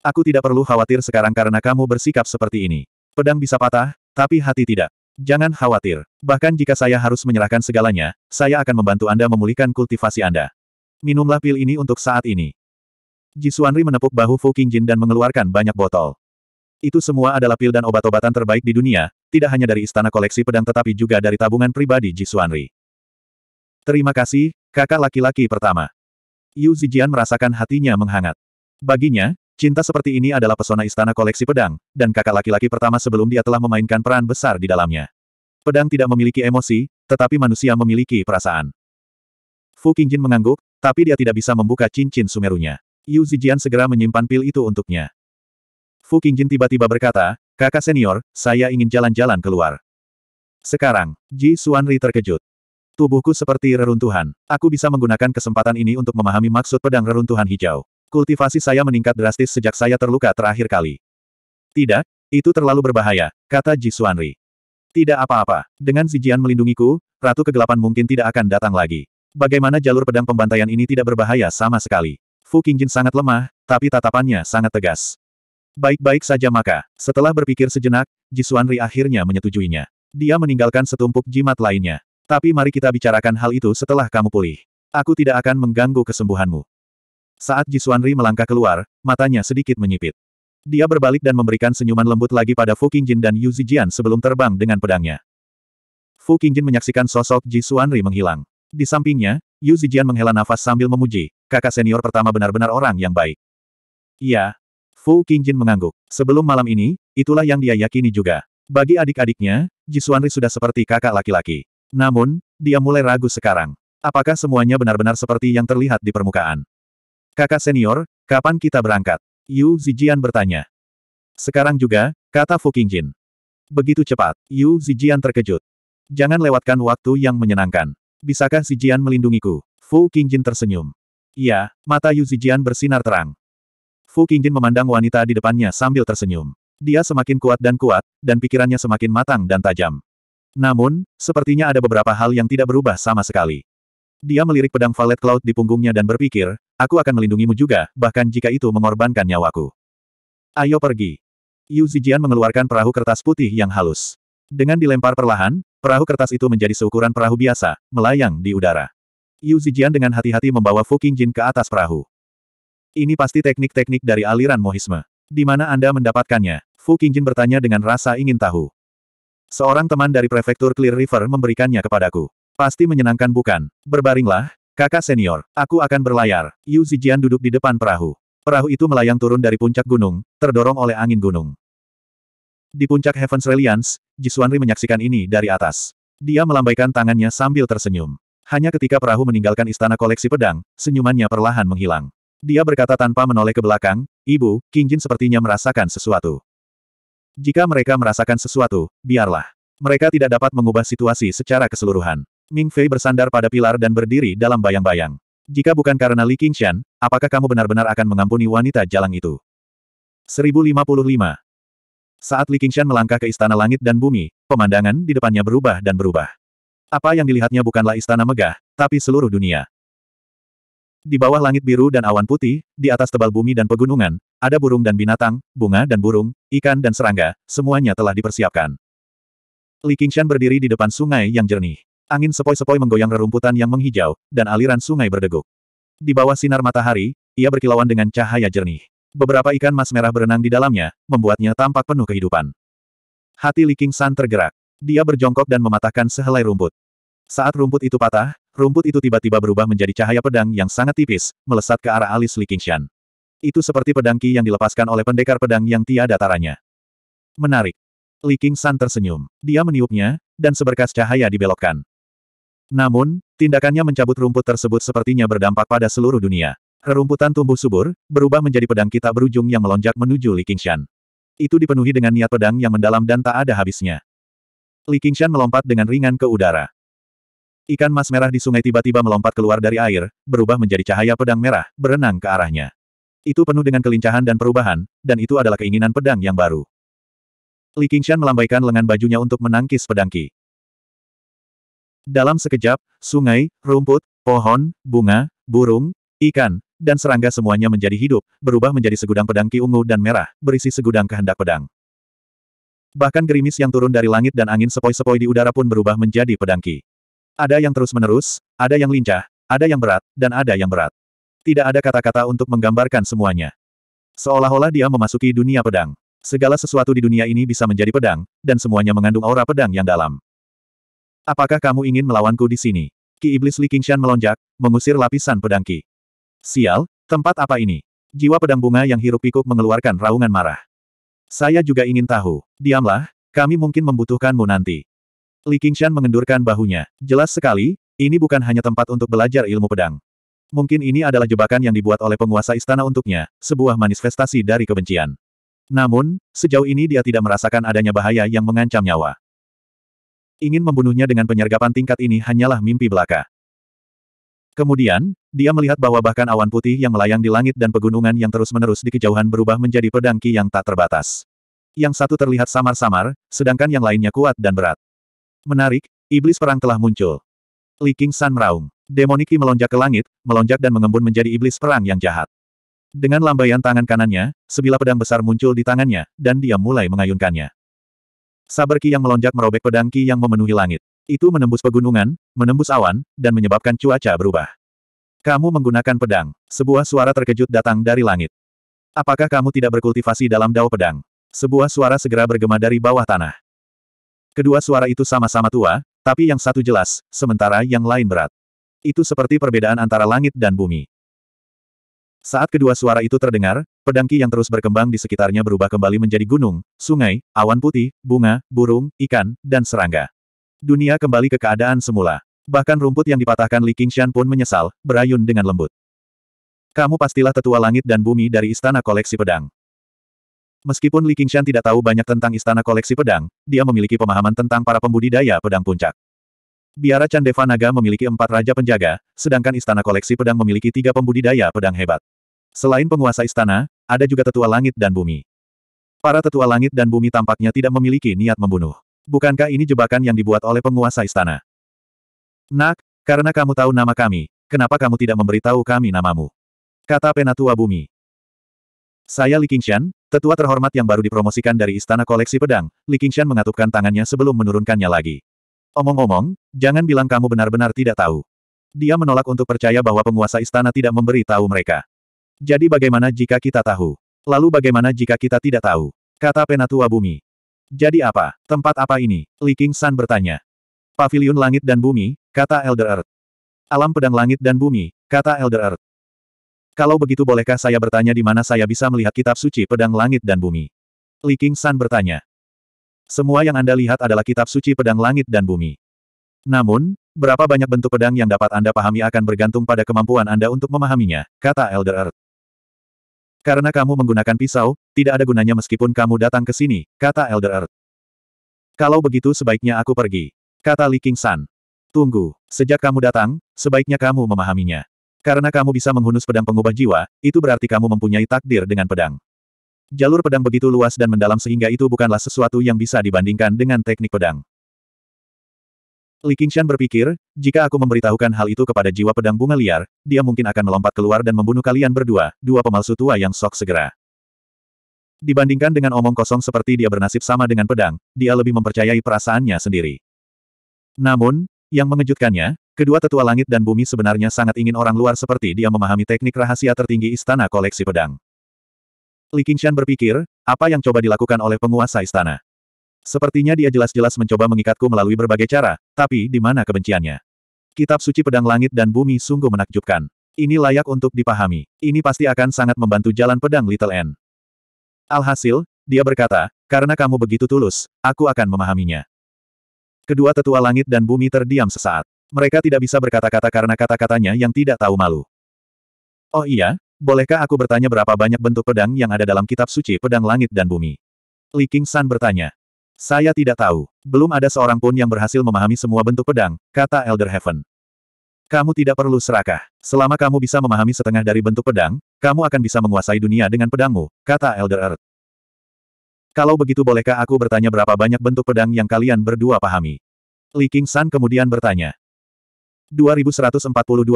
Aku tidak perlu khawatir sekarang karena kamu bersikap seperti ini. Pedang bisa patah, tapi hati tidak. Jangan khawatir. Bahkan jika saya harus menyerahkan segalanya, saya akan membantu Anda memulihkan kultivasi Anda. Minumlah pil ini untuk saat ini. Jisuanri menepuk bahu Fu Qingjin dan mengeluarkan banyak botol. Itu semua adalah pil dan obat-obatan terbaik di dunia, tidak hanya dari istana koleksi pedang tetapi juga dari tabungan pribadi Jisuanri. Terima kasih, kakak laki-laki pertama. Yu Zijian merasakan hatinya menghangat. Baginya, Cinta seperti ini adalah pesona istana koleksi pedang, dan kakak laki-laki pertama sebelum dia telah memainkan peran besar di dalamnya. Pedang tidak memiliki emosi, tetapi manusia memiliki perasaan. Fu Qingjin mengangguk, tapi dia tidak bisa membuka cincin sumerunya. Yu Zijian segera menyimpan pil itu untuknya. Fu Qingjin tiba-tiba berkata, kakak senior, saya ingin jalan-jalan keluar. Sekarang, Ji Suanri terkejut. Tubuhku seperti reruntuhan. Aku bisa menggunakan kesempatan ini untuk memahami maksud pedang reruntuhan hijau. Kultivasi saya meningkat drastis sejak saya terluka terakhir kali. Tidak, itu terlalu berbahaya, kata Ji Suanri. Tidak apa-apa. Dengan Zijian melindungiku, Ratu Kegelapan mungkin tidak akan datang lagi. Bagaimana jalur pedang pembantaian ini tidak berbahaya sama sekali. Fu Qingjin sangat lemah, tapi tatapannya sangat tegas. Baik-baik saja maka, setelah berpikir sejenak, Jisuanri akhirnya menyetujuinya. Dia meninggalkan setumpuk jimat lainnya. Tapi mari kita bicarakan hal itu setelah kamu pulih. Aku tidak akan mengganggu kesembuhanmu. Saat Suanri melangkah keluar, matanya sedikit menyipit. Dia berbalik dan memberikan senyuman lembut lagi pada Fu Qingjin dan Yu Zijian sebelum terbang dengan pedangnya. Fu Qingjin menyaksikan sosok Suanri menghilang. Di sampingnya, Yu Zijian menghela nafas sambil memuji, kakak senior pertama benar-benar orang yang baik. Iya. Fu Qingjin mengangguk. Sebelum malam ini, itulah yang dia yakini juga. Bagi adik-adiknya, Suanri sudah seperti kakak laki-laki. Namun, dia mulai ragu sekarang. Apakah semuanya benar-benar seperti yang terlihat di permukaan? Kakak senior, kapan kita berangkat? Yu Zijian bertanya. Sekarang juga, kata Fu Qingjin. Begitu cepat, Yu Zijian terkejut. Jangan lewatkan waktu yang menyenangkan. Bisakah Zijian melindungiku? Fu Qingjin tersenyum. Iya, mata Yu Zijian bersinar terang. Fu Qingjin memandang wanita di depannya sambil tersenyum. Dia semakin kuat dan kuat, dan pikirannya semakin matang dan tajam. Namun, sepertinya ada beberapa hal yang tidak berubah sama sekali. Dia melirik pedang Valet Cloud di punggungnya dan berpikir, aku akan melindungimu juga, bahkan jika itu mengorbankan nyawaku. Ayo pergi. Yu Zijian mengeluarkan perahu kertas putih yang halus. Dengan dilempar perlahan, perahu kertas itu menjadi seukuran perahu biasa, melayang di udara. Yu Zijian dengan hati-hati membawa Fu Qingjin ke atas perahu. Ini pasti teknik-teknik dari aliran Mohisme. Di mana Anda mendapatkannya? Fu Qingjin bertanya dengan rasa ingin tahu. Seorang teman dari prefektur Clear River memberikannya kepadaku. Pasti menyenangkan bukan? Berbaringlah, kakak senior, aku akan berlayar. Yu Zijian duduk di depan perahu. Perahu itu melayang turun dari puncak gunung, terdorong oleh angin gunung. Di puncak Heaven's Reliance, Jisuanri menyaksikan ini dari atas. Dia melambaikan tangannya sambil tersenyum. Hanya ketika perahu meninggalkan istana koleksi pedang, senyumannya perlahan menghilang. Dia berkata tanpa menoleh ke belakang, Ibu, King Jin sepertinya merasakan sesuatu. Jika mereka merasakan sesuatu, biarlah. Mereka tidak dapat mengubah situasi secara keseluruhan. Ming Fei bersandar pada pilar dan berdiri dalam bayang-bayang. Jika bukan karena Li Qingshan, apakah kamu benar-benar akan mengampuni wanita jalang itu? 1055 Saat Li Qingshan melangkah ke istana langit dan bumi, pemandangan di depannya berubah dan berubah. Apa yang dilihatnya bukanlah istana megah, tapi seluruh dunia. Di bawah langit biru dan awan putih, di atas tebal bumi dan pegunungan, ada burung dan binatang, bunga dan burung, ikan dan serangga, semuanya telah dipersiapkan. Li Qingshan berdiri di depan sungai yang jernih. Angin sepoi-sepoi menggoyang rerumputan yang menghijau, dan aliran sungai berdegup. Di bawah sinar matahari, ia berkilauan dengan cahaya jernih. Beberapa ikan mas merah berenang di dalamnya, membuatnya tampak penuh kehidupan. Hati Li King San tergerak. Dia berjongkok dan mematahkan sehelai rumput. Saat rumput itu patah, rumput itu tiba-tiba berubah menjadi cahaya pedang yang sangat tipis, melesat ke arah alis Li Shan. Itu seperti pedang ki yang dilepaskan oleh pendekar pedang yang tiada taranya. Menarik. Li San tersenyum. Dia meniupnya, dan seberkas cahaya dibelokkan. Namun, tindakannya mencabut rumput tersebut sepertinya berdampak pada seluruh dunia. Rerumputan tumbuh subur, berubah menjadi pedang kita berujung yang melonjak menuju Li Qingshan. Itu dipenuhi dengan niat pedang yang mendalam dan tak ada habisnya. Li Qingshan melompat dengan ringan ke udara. Ikan mas merah di sungai tiba-tiba melompat keluar dari air, berubah menjadi cahaya pedang merah, berenang ke arahnya. Itu penuh dengan kelincahan dan perubahan, dan itu adalah keinginan pedang yang baru. Li Qingshan melambaikan lengan bajunya untuk menangkis pedang Qi. Dalam sekejap, sungai, rumput, pohon, bunga, burung, ikan, dan serangga semuanya menjadi hidup, berubah menjadi segudang pedang ki ungu dan merah, berisi segudang kehendak pedang. Bahkan gerimis yang turun dari langit dan angin sepoi-sepoi di udara pun berubah menjadi pedang ki. Ada yang terus-menerus, ada yang lincah, ada yang berat, dan ada yang berat. Tidak ada kata-kata untuk menggambarkan semuanya. Seolah-olah dia memasuki dunia pedang. Segala sesuatu di dunia ini bisa menjadi pedang, dan semuanya mengandung aura pedang yang dalam. Apakah kamu ingin melawanku di sini? Ki Iblis Li Qingshan melonjak, mengusir lapisan pedang Ki. Sial, tempat apa ini? Jiwa pedang bunga yang hirup pikuk mengeluarkan raungan marah. Saya juga ingin tahu. Diamlah, kami mungkin membutuhkanmu nanti. Li Qingshan mengendurkan bahunya. Jelas sekali, ini bukan hanya tempat untuk belajar ilmu pedang. Mungkin ini adalah jebakan yang dibuat oleh penguasa istana untuknya, sebuah manifestasi dari kebencian. Namun, sejauh ini dia tidak merasakan adanya bahaya yang mengancam nyawa ingin membunuhnya dengan penyergapan tingkat ini hanyalah mimpi belaka. Kemudian, dia melihat bahwa bahkan awan putih yang melayang di langit dan pegunungan yang terus-menerus di kejauhan berubah menjadi pedang Ki yang tak terbatas. Yang satu terlihat samar-samar, sedangkan yang lainnya kuat dan berat. Menarik, iblis perang telah muncul. Li King San meraung. Demoniki melonjak ke langit, melonjak dan mengembun menjadi iblis perang yang jahat. Dengan lambaian tangan kanannya, sebilah pedang besar muncul di tangannya, dan dia mulai mengayunkannya. Saber Ki yang melonjak merobek pedang Ki yang memenuhi langit. Itu menembus pegunungan, menembus awan, dan menyebabkan cuaca berubah. Kamu menggunakan pedang. Sebuah suara terkejut datang dari langit. Apakah kamu tidak berkultivasi dalam dao pedang? Sebuah suara segera bergema dari bawah tanah. Kedua suara itu sama-sama tua, tapi yang satu jelas, sementara yang lain berat. Itu seperti perbedaan antara langit dan bumi. Saat kedua suara itu terdengar, pedangki yang terus berkembang di sekitarnya berubah kembali menjadi gunung, sungai, awan putih, bunga, burung, ikan, dan serangga. Dunia kembali ke keadaan semula. Bahkan rumput yang dipatahkan Li Qingshan pun menyesal, berayun dengan lembut. Kamu pastilah tetua langit dan bumi dari istana koleksi pedang. Meskipun Li Qingshan tidak tahu banyak tentang istana koleksi pedang, dia memiliki pemahaman tentang para pembudidaya pedang puncak. Biara Chandeva Naga memiliki empat raja penjaga, sedangkan istana koleksi pedang memiliki tiga pembudidaya pedang hebat. Selain penguasa istana, ada juga tetua langit dan bumi. Para tetua langit dan bumi tampaknya tidak memiliki niat membunuh. Bukankah ini jebakan yang dibuat oleh penguasa istana? Nak, karena kamu tahu nama kami, kenapa kamu tidak memberitahu kami namamu? Kata penatua bumi. Saya Li Qingshan, tetua terhormat yang baru dipromosikan dari Istana Koleksi Pedang, Li Qingshan mengatupkan tangannya sebelum menurunkannya lagi. Omong-omong, jangan bilang kamu benar-benar tidak tahu. Dia menolak untuk percaya bahwa penguasa istana tidak memberi tahu mereka. Jadi bagaimana jika kita tahu? Lalu bagaimana jika kita tidak tahu? Kata Penatua Bumi. Jadi apa? Tempat apa ini? Li King San bertanya. Pavilion Langit dan Bumi, kata Elder Earth. Alam Pedang Langit dan Bumi, kata Elder Earth. Kalau begitu bolehkah saya bertanya di mana saya bisa melihat kitab suci Pedang Langit dan Bumi? Li King San bertanya. Semua yang Anda lihat adalah kitab suci pedang langit dan bumi. Namun, berapa banyak bentuk pedang yang dapat Anda pahami akan bergantung pada kemampuan Anda untuk memahaminya, kata Elder Earth. Karena kamu menggunakan pisau, tidak ada gunanya meskipun kamu datang ke sini, kata Elder Earth. Kalau begitu sebaiknya aku pergi, kata Li King San. Tunggu, sejak kamu datang, sebaiknya kamu memahaminya. Karena kamu bisa menghunus pedang pengubah jiwa, itu berarti kamu mempunyai takdir dengan pedang. Jalur pedang begitu luas dan mendalam sehingga itu bukanlah sesuatu yang bisa dibandingkan dengan teknik pedang. Li Qingshan berpikir, jika aku memberitahukan hal itu kepada jiwa pedang bunga liar, dia mungkin akan melompat keluar dan membunuh kalian berdua, dua pemalsu tua yang sok segera. Dibandingkan dengan omong kosong seperti dia bernasib sama dengan pedang, dia lebih mempercayai perasaannya sendiri. Namun, yang mengejutkannya, kedua tetua langit dan bumi sebenarnya sangat ingin orang luar seperti dia memahami teknik rahasia tertinggi istana koleksi pedang. Li Qingshan berpikir, apa yang coba dilakukan oleh penguasa istana? Sepertinya dia jelas-jelas mencoba mengikatku melalui berbagai cara, tapi di mana kebenciannya? Kitab suci pedang langit dan bumi sungguh menakjubkan. Ini layak untuk dipahami. Ini pasti akan sangat membantu jalan pedang Little N. Alhasil, dia berkata, karena kamu begitu tulus, aku akan memahaminya. Kedua tetua langit dan bumi terdiam sesaat. Mereka tidak bisa berkata-kata karena kata-katanya yang tidak tahu malu. Oh iya, Bolehkah aku bertanya berapa banyak bentuk pedang yang ada dalam kitab suci pedang langit dan bumi? Li King San bertanya. Saya tidak tahu. Belum ada seorang pun yang berhasil memahami semua bentuk pedang, kata Elder Heaven. Kamu tidak perlu serakah. Selama kamu bisa memahami setengah dari bentuk pedang, kamu akan bisa menguasai dunia dengan pedangmu, kata Elder Earth. Kalau begitu bolehkah aku bertanya berapa banyak bentuk pedang yang kalian berdua pahami? Li King San kemudian bertanya. 2142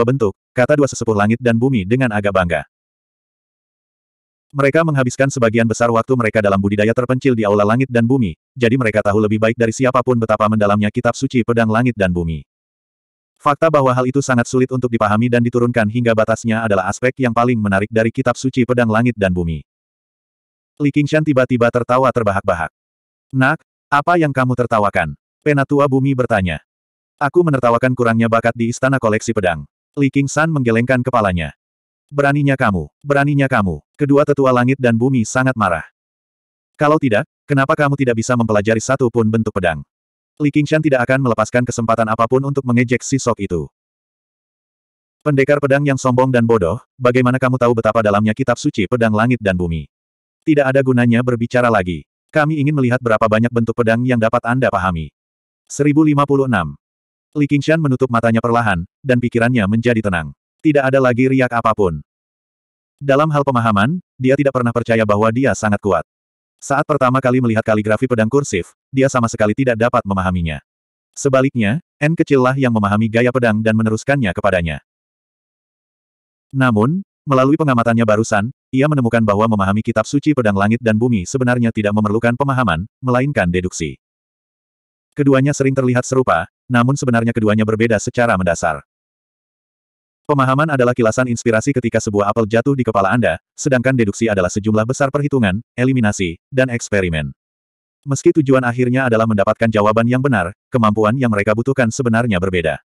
bentuk, kata dua sesepuh langit dan bumi dengan agak bangga. Mereka menghabiskan sebagian besar waktu mereka dalam budidaya terpencil di aula langit dan bumi, jadi mereka tahu lebih baik dari siapapun betapa mendalamnya kitab suci pedang langit dan bumi. Fakta bahwa hal itu sangat sulit untuk dipahami dan diturunkan hingga batasnya adalah aspek yang paling menarik dari kitab suci pedang langit dan bumi. Li Qingshan tiba-tiba tertawa terbahak-bahak. Nak, apa yang kamu tertawakan? Penatua bumi bertanya. Aku menertawakan kurangnya bakat di istana koleksi pedang. Li Qingshan menggelengkan kepalanya. Beraninya kamu, beraninya kamu. Kedua tetua langit dan bumi sangat marah. Kalau tidak, kenapa kamu tidak bisa mempelajari satu pun bentuk pedang? Li Qingshan tidak akan melepaskan kesempatan apapun untuk mengejek si sok itu. Pendekar pedang yang sombong dan bodoh, bagaimana kamu tahu betapa dalamnya kitab suci pedang langit dan bumi? Tidak ada gunanya berbicara lagi. Kami ingin melihat berapa banyak bentuk pedang yang dapat Anda pahami. 1056. Li Qingshan menutup matanya perlahan, dan pikirannya menjadi tenang. Tidak ada lagi riak apapun. Dalam hal pemahaman, dia tidak pernah percaya bahwa dia sangat kuat. Saat pertama kali melihat kaligrafi pedang kursif, dia sama sekali tidak dapat memahaminya. Sebaliknya, N kecillah yang memahami gaya pedang dan meneruskannya kepadanya. Namun, melalui pengamatannya barusan, ia menemukan bahwa memahami kitab suci pedang langit dan bumi sebenarnya tidak memerlukan pemahaman, melainkan deduksi. Keduanya sering terlihat serupa, namun sebenarnya keduanya berbeda secara mendasar. Pemahaman adalah kilasan inspirasi ketika sebuah apel jatuh di kepala Anda, sedangkan deduksi adalah sejumlah besar perhitungan, eliminasi, dan eksperimen. Meski tujuan akhirnya adalah mendapatkan jawaban yang benar, kemampuan yang mereka butuhkan sebenarnya berbeda.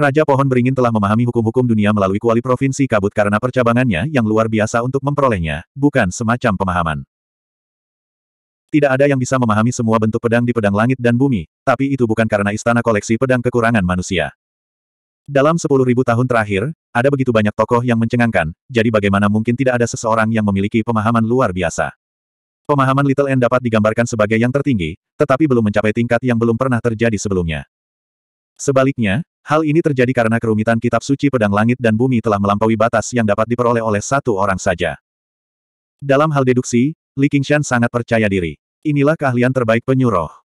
Raja Pohon Beringin telah memahami hukum-hukum dunia melalui kuali provinsi kabut karena percabangannya yang luar biasa untuk memperolehnya, bukan semacam pemahaman. Tidak ada yang bisa memahami semua bentuk pedang di pedang langit dan bumi, tapi itu bukan karena istana koleksi pedang kekurangan manusia. Dalam sepuluh ribu tahun terakhir, ada begitu banyak tokoh yang mencengangkan, jadi bagaimana mungkin tidak ada seseorang yang memiliki pemahaman luar biasa. Pemahaman Little N dapat digambarkan sebagai yang tertinggi, tetapi belum mencapai tingkat yang belum pernah terjadi sebelumnya. Sebaliknya, hal ini terjadi karena kerumitan kitab suci pedang langit dan bumi telah melampaui batas yang dapat diperoleh oleh satu orang saja. Dalam hal deduksi, Li Qingshan sangat percaya diri. Inilah keahlian terbaik penyuruh.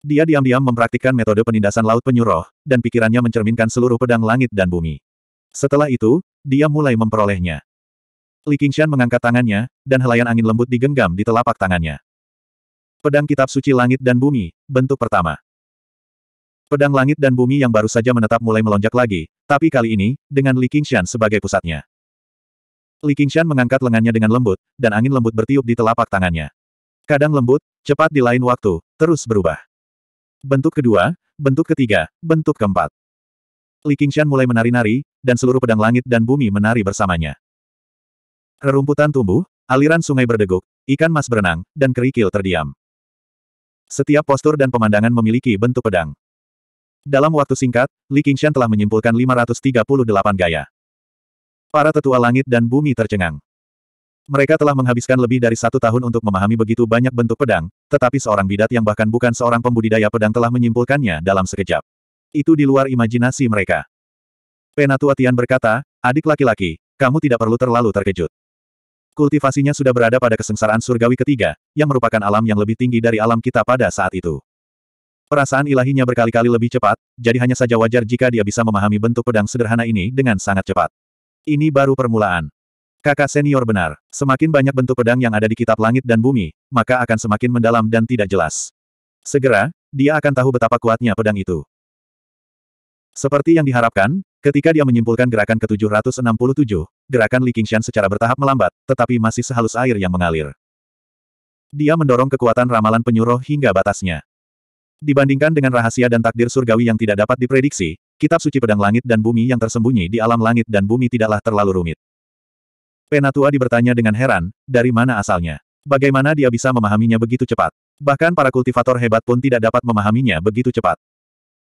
Dia diam-diam mempraktikkan metode penindasan laut penyuruh, dan pikirannya mencerminkan seluruh pedang langit dan bumi. Setelah itu, dia mulai memperolehnya. Li Qingshan mengangkat tangannya, dan helaian angin lembut digenggam di telapak tangannya. Pedang Kitab Suci Langit dan Bumi, bentuk pertama. Pedang langit dan bumi yang baru saja menetap mulai melonjak lagi, tapi kali ini, dengan Li Qingshan sebagai pusatnya. Li Qingshan mengangkat lengannya dengan lembut, dan angin lembut bertiup di telapak tangannya. Kadang lembut, cepat di lain waktu, terus berubah. Bentuk kedua, bentuk ketiga, bentuk keempat. Li Qingshan mulai menari-nari, dan seluruh pedang langit dan bumi menari bersamanya. Rerumputan tumbuh, aliran sungai berdeguk, ikan mas berenang, dan kerikil terdiam. Setiap postur dan pemandangan memiliki bentuk pedang. Dalam waktu singkat, Li Qingshan telah menyimpulkan 538 gaya. Para tetua langit dan bumi tercengang. Mereka telah menghabiskan lebih dari satu tahun untuk memahami begitu banyak bentuk pedang, tetapi seorang bidat yang bahkan bukan seorang pembudidaya pedang telah menyimpulkannya dalam sekejap. Itu di luar imajinasi mereka. Penatua Tian berkata, adik laki-laki, kamu tidak perlu terlalu terkejut. Kultivasinya sudah berada pada kesengsaraan surgawi ketiga, yang merupakan alam yang lebih tinggi dari alam kita pada saat itu. Perasaan ilahinya berkali-kali lebih cepat, jadi hanya saja wajar jika dia bisa memahami bentuk pedang sederhana ini dengan sangat cepat. Ini baru permulaan. Kakak senior benar, semakin banyak bentuk pedang yang ada di kitab langit dan bumi, maka akan semakin mendalam dan tidak jelas. Segera, dia akan tahu betapa kuatnya pedang itu. Seperti yang diharapkan, ketika dia menyimpulkan gerakan ke-767, gerakan Li Qingshan secara bertahap melambat, tetapi masih sehalus air yang mengalir. Dia mendorong kekuatan ramalan penyuruh hingga batasnya. Dibandingkan dengan rahasia dan takdir surgawi yang tidak dapat diprediksi, kitab suci pedang langit dan bumi yang tersembunyi di alam langit dan bumi tidaklah terlalu rumit. Penatua bertanya dengan heran, dari mana asalnya? Bagaimana dia bisa memahaminya begitu cepat? Bahkan para kultivator hebat pun tidak dapat memahaminya begitu cepat.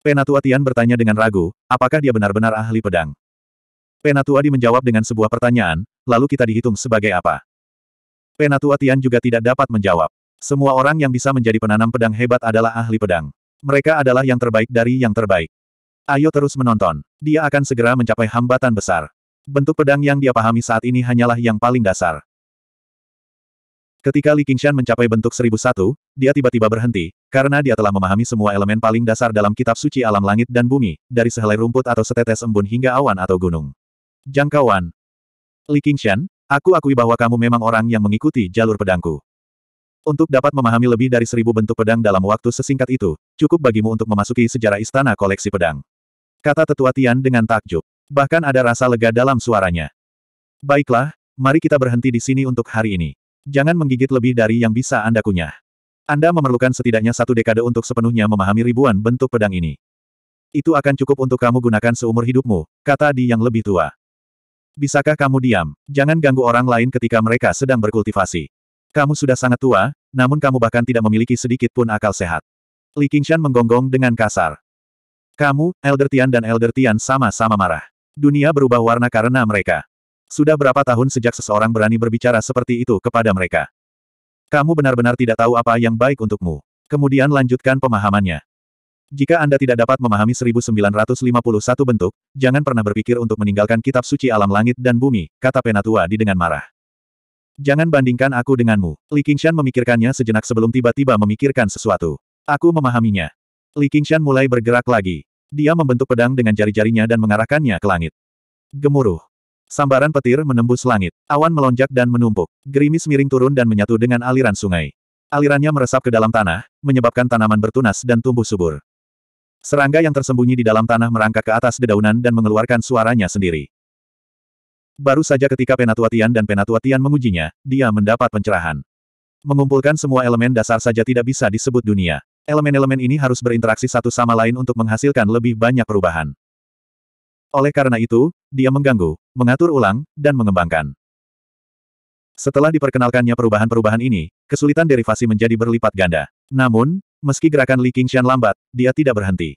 Penatua Tian bertanya dengan ragu, apakah dia benar-benar ahli pedang? Penatua Di menjawab dengan sebuah pertanyaan, lalu kita dihitung sebagai apa? Penatua Tian juga tidak dapat menjawab. Semua orang yang bisa menjadi penanam pedang hebat adalah ahli pedang. Mereka adalah yang terbaik dari yang terbaik. Ayo terus menonton. Dia akan segera mencapai hambatan besar. Bentuk pedang yang dia pahami saat ini hanyalah yang paling dasar. Ketika Li Qingshan mencapai bentuk 1001, dia tiba-tiba berhenti, karena dia telah memahami semua elemen paling dasar dalam kitab suci alam langit dan bumi, dari sehelai rumput atau setetes embun hingga awan atau gunung. Jangkauan Li Qingshan, aku akui bahwa kamu memang orang yang mengikuti jalur pedangku. Untuk dapat memahami lebih dari seribu bentuk pedang dalam waktu sesingkat itu, cukup bagimu untuk memasuki sejarah istana koleksi pedang. Kata tetua Tian dengan takjub. Bahkan ada rasa lega dalam suaranya. Baiklah, mari kita berhenti di sini untuk hari ini. Jangan menggigit lebih dari yang bisa Anda kunyah. Anda memerlukan setidaknya satu dekade untuk sepenuhnya memahami ribuan bentuk pedang ini. Itu akan cukup untuk kamu gunakan seumur hidupmu, kata Di yang lebih tua. Bisakah kamu diam? Jangan ganggu orang lain ketika mereka sedang berkultivasi. Kamu sudah sangat tua, namun kamu bahkan tidak memiliki sedikit pun akal sehat. Li Qingshan menggonggong dengan kasar. Kamu, Elder Tian dan Elder Tian sama-sama marah. Dunia berubah warna karena mereka. Sudah berapa tahun sejak seseorang berani berbicara seperti itu kepada mereka? Kamu benar-benar tidak tahu apa yang baik untukmu. Kemudian lanjutkan pemahamannya. Jika Anda tidak dapat memahami 1951 bentuk, jangan pernah berpikir untuk meninggalkan kitab suci alam langit dan bumi, kata Penatua di dengan marah. Jangan bandingkan aku denganmu. Li Qingshan memikirkannya sejenak sebelum tiba-tiba memikirkan sesuatu. Aku memahaminya. Li Qingshan mulai bergerak lagi. Dia membentuk pedang dengan jari-jarinya dan mengarahkannya ke langit. Gemuruh. Sambaran petir menembus langit. Awan melonjak dan menumpuk. Gerimis miring turun dan menyatu dengan aliran sungai. Alirannya meresap ke dalam tanah, menyebabkan tanaman bertunas dan tumbuh subur. Serangga yang tersembunyi di dalam tanah merangkak ke atas dedaunan dan mengeluarkan suaranya sendiri. Baru saja ketika Penatua dan Penatua mengujinya, dia mendapat pencerahan. Mengumpulkan semua elemen dasar saja tidak bisa disebut dunia. Elemen-elemen ini harus berinteraksi satu sama lain untuk menghasilkan lebih banyak perubahan. Oleh karena itu, dia mengganggu, mengatur ulang, dan mengembangkan. Setelah diperkenalkannya perubahan-perubahan ini, kesulitan derivasi menjadi berlipat ganda. Namun, meski gerakan Li Qingshan lambat, dia tidak berhenti.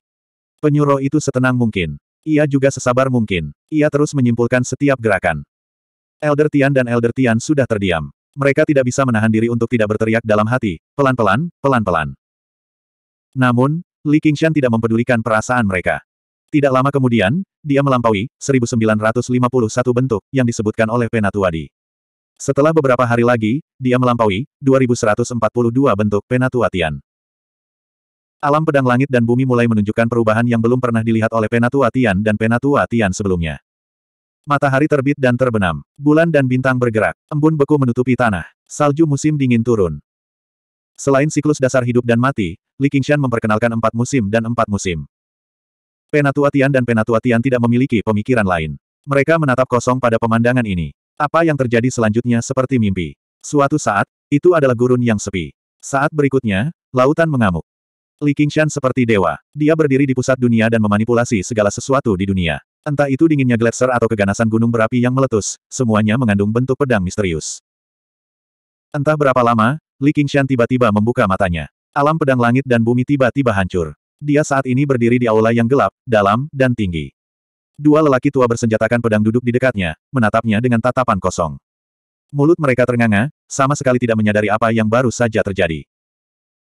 Penyuruh itu setenang mungkin. Ia juga sesabar mungkin. Ia terus menyimpulkan setiap gerakan. Elder Tian dan Elder Tian sudah terdiam. Mereka tidak bisa menahan diri untuk tidak berteriak dalam hati, pelan-pelan, pelan-pelan. Namun, Li Qingshan tidak mempedulikan perasaan mereka. Tidak lama kemudian, dia melampaui 1951 bentuk yang disebutkan oleh Penatuadi. Setelah beberapa hari lagi, dia melampaui 2142 bentuk Penatuatian. Alam pedang langit dan bumi mulai menunjukkan perubahan yang belum pernah dilihat oleh Penatuatian dan Penatuatian sebelumnya. Matahari terbit dan terbenam. Bulan dan bintang bergerak. Embun beku menutupi tanah. Salju musim dingin turun. Selain siklus dasar hidup dan mati, Li Qingshan memperkenalkan empat musim dan empat musim. Penatua Tian dan Penatua Tian tidak memiliki pemikiran lain. Mereka menatap kosong pada pemandangan ini. Apa yang terjadi selanjutnya seperti mimpi. Suatu saat, itu adalah gurun yang sepi. Saat berikutnya, lautan mengamuk. Li Qingshan seperti dewa. Dia berdiri di pusat dunia dan memanipulasi segala sesuatu di dunia. Entah itu dinginnya gletser atau keganasan gunung berapi yang meletus, semuanya mengandung bentuk pedang misterius. Entah berapa lama, Li Qingshan tiba-tiba membuka matanya. Alam pedang langit dan bumi tiba-tiba hancur. Dia saat ini berdiri di aula yang gelap, dalam, dan tinggi. Dua lelaki tua bersenjatakan pedang duduk di dekatnya, menatapnya dengan tatapan kosong. Mulut mereka ternganga, sama sekali tidak menyadari apa yang baru saja terjadi.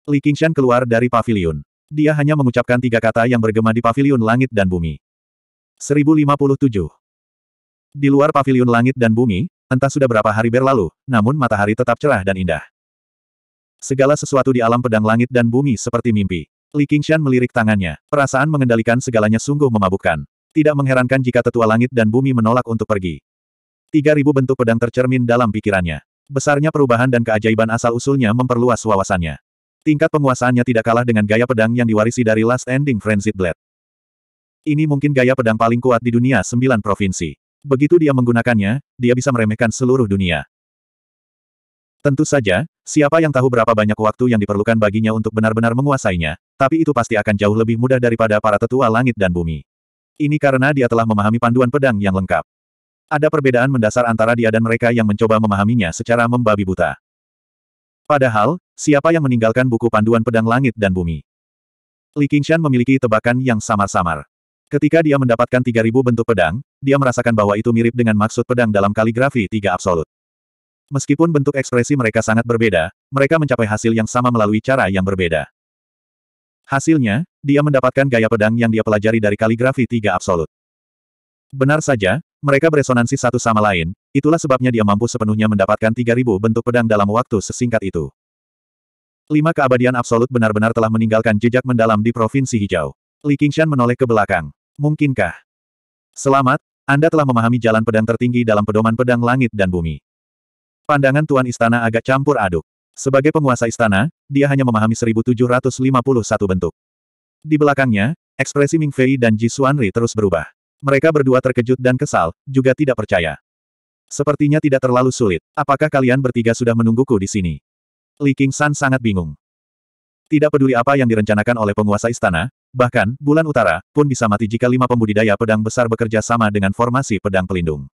Li Qingshan keluar dari pavilion. Dia hanya mengucapkan tiga kata yang bergema di pavilion langit dan bumi. 1057 Di luar pavilion langit dan bumi, entah sudah berapa hari berlalu, namun matahari tetap cerah dan indah. Segala sesuatu di alam pedang langit dan bumi seperti mimpi. Li Qingshan melirik tangannya. Perasaan mengendalikan segalanya sungguh memabukkan. Tidak mengherankan jika tetua langit dan bumi menolak untuk pergi. Tiga ribu bentuk pedang tercermin dalam pikirannya. Besarnya perubahan dan keajaiban asal-usulnya memperluas wawasannya. Tingkat penguasaannya tidak kalah dengan gaya pedang yang diwarisi dari Last Ending Frenzied Blade. Ini mungkin gaya pedang paling kuat di dunia sembilan provinsi. Begitu dia menggunakannya, dia bisa meremehkan seluruh dunia. Tentu saja, Siapa yang tahu berapa banyak waktu yang diperlukan baginya untuk benar-benar menguasainya, tapi itu pasti akan jauh lebih mudah daripada para tetua langit dan bumi. Ini karena dia telah memahami panduan pedang yang lengkap. Ada perbedaan mendasar antara dia dan mereka yang mencoba memahaminya secara membabi buta. Padahal, siapa yang meninggalkan buku panduan pedang langit dan bumi? Li Qingshan memiliki tebakan yang samar-samar. Ketika dia mendapatkan 3000 bentuk pedang, dia merasakan bahwa itu mirip dengan maksud pedang dalam kaligrafi tiga absolut. Meskipun bentuk ekspresi mereka sangat berbeda, mereka mencapai hasil yang sama melalui cara yang berbeda. Hasilnya, dia mendapatkan gaya pedang yang dia pelajari dari kaligrafi tiga absolut. Benar saja, mereka beresonansi satu sama lain, itulah sebabnya dia mampu sepenuhnya mendapatkan 3000 bentuk pedang dalam waktu sesingkat itu. Lima keabadian absolut benar-benar telah meninggalkan jejak mendalam di Provinsi Hijau. Li Qingshan menoleh ke belakang. Mungkinkah? Selamat, Anda telah memahami jalan pedang tertinggi dalam pedoman pedang langit dan bumi. Pandangan Tuan Istana agak campur aduk. Sebagai penguasa istana, dia hanya memahami 1751 bentuk. Di belakangnya, ekspresi Ming Fei dan Ji Xuanri terus berubah. Mereka berdua terkejut dan kesal, juga tidak percaya. Sepertinya tidak terlalu sulit. Apakah kalian bertiga sudah menungguku di sini? Li King San sangat bingung. Tidak peduli apa yang direncanakan oleh penguasa istana, bahkan, bulan utara, pun bisa mati jika lima pembudidaya pedang besar bekerja sama dengan formasi pedang pelindung.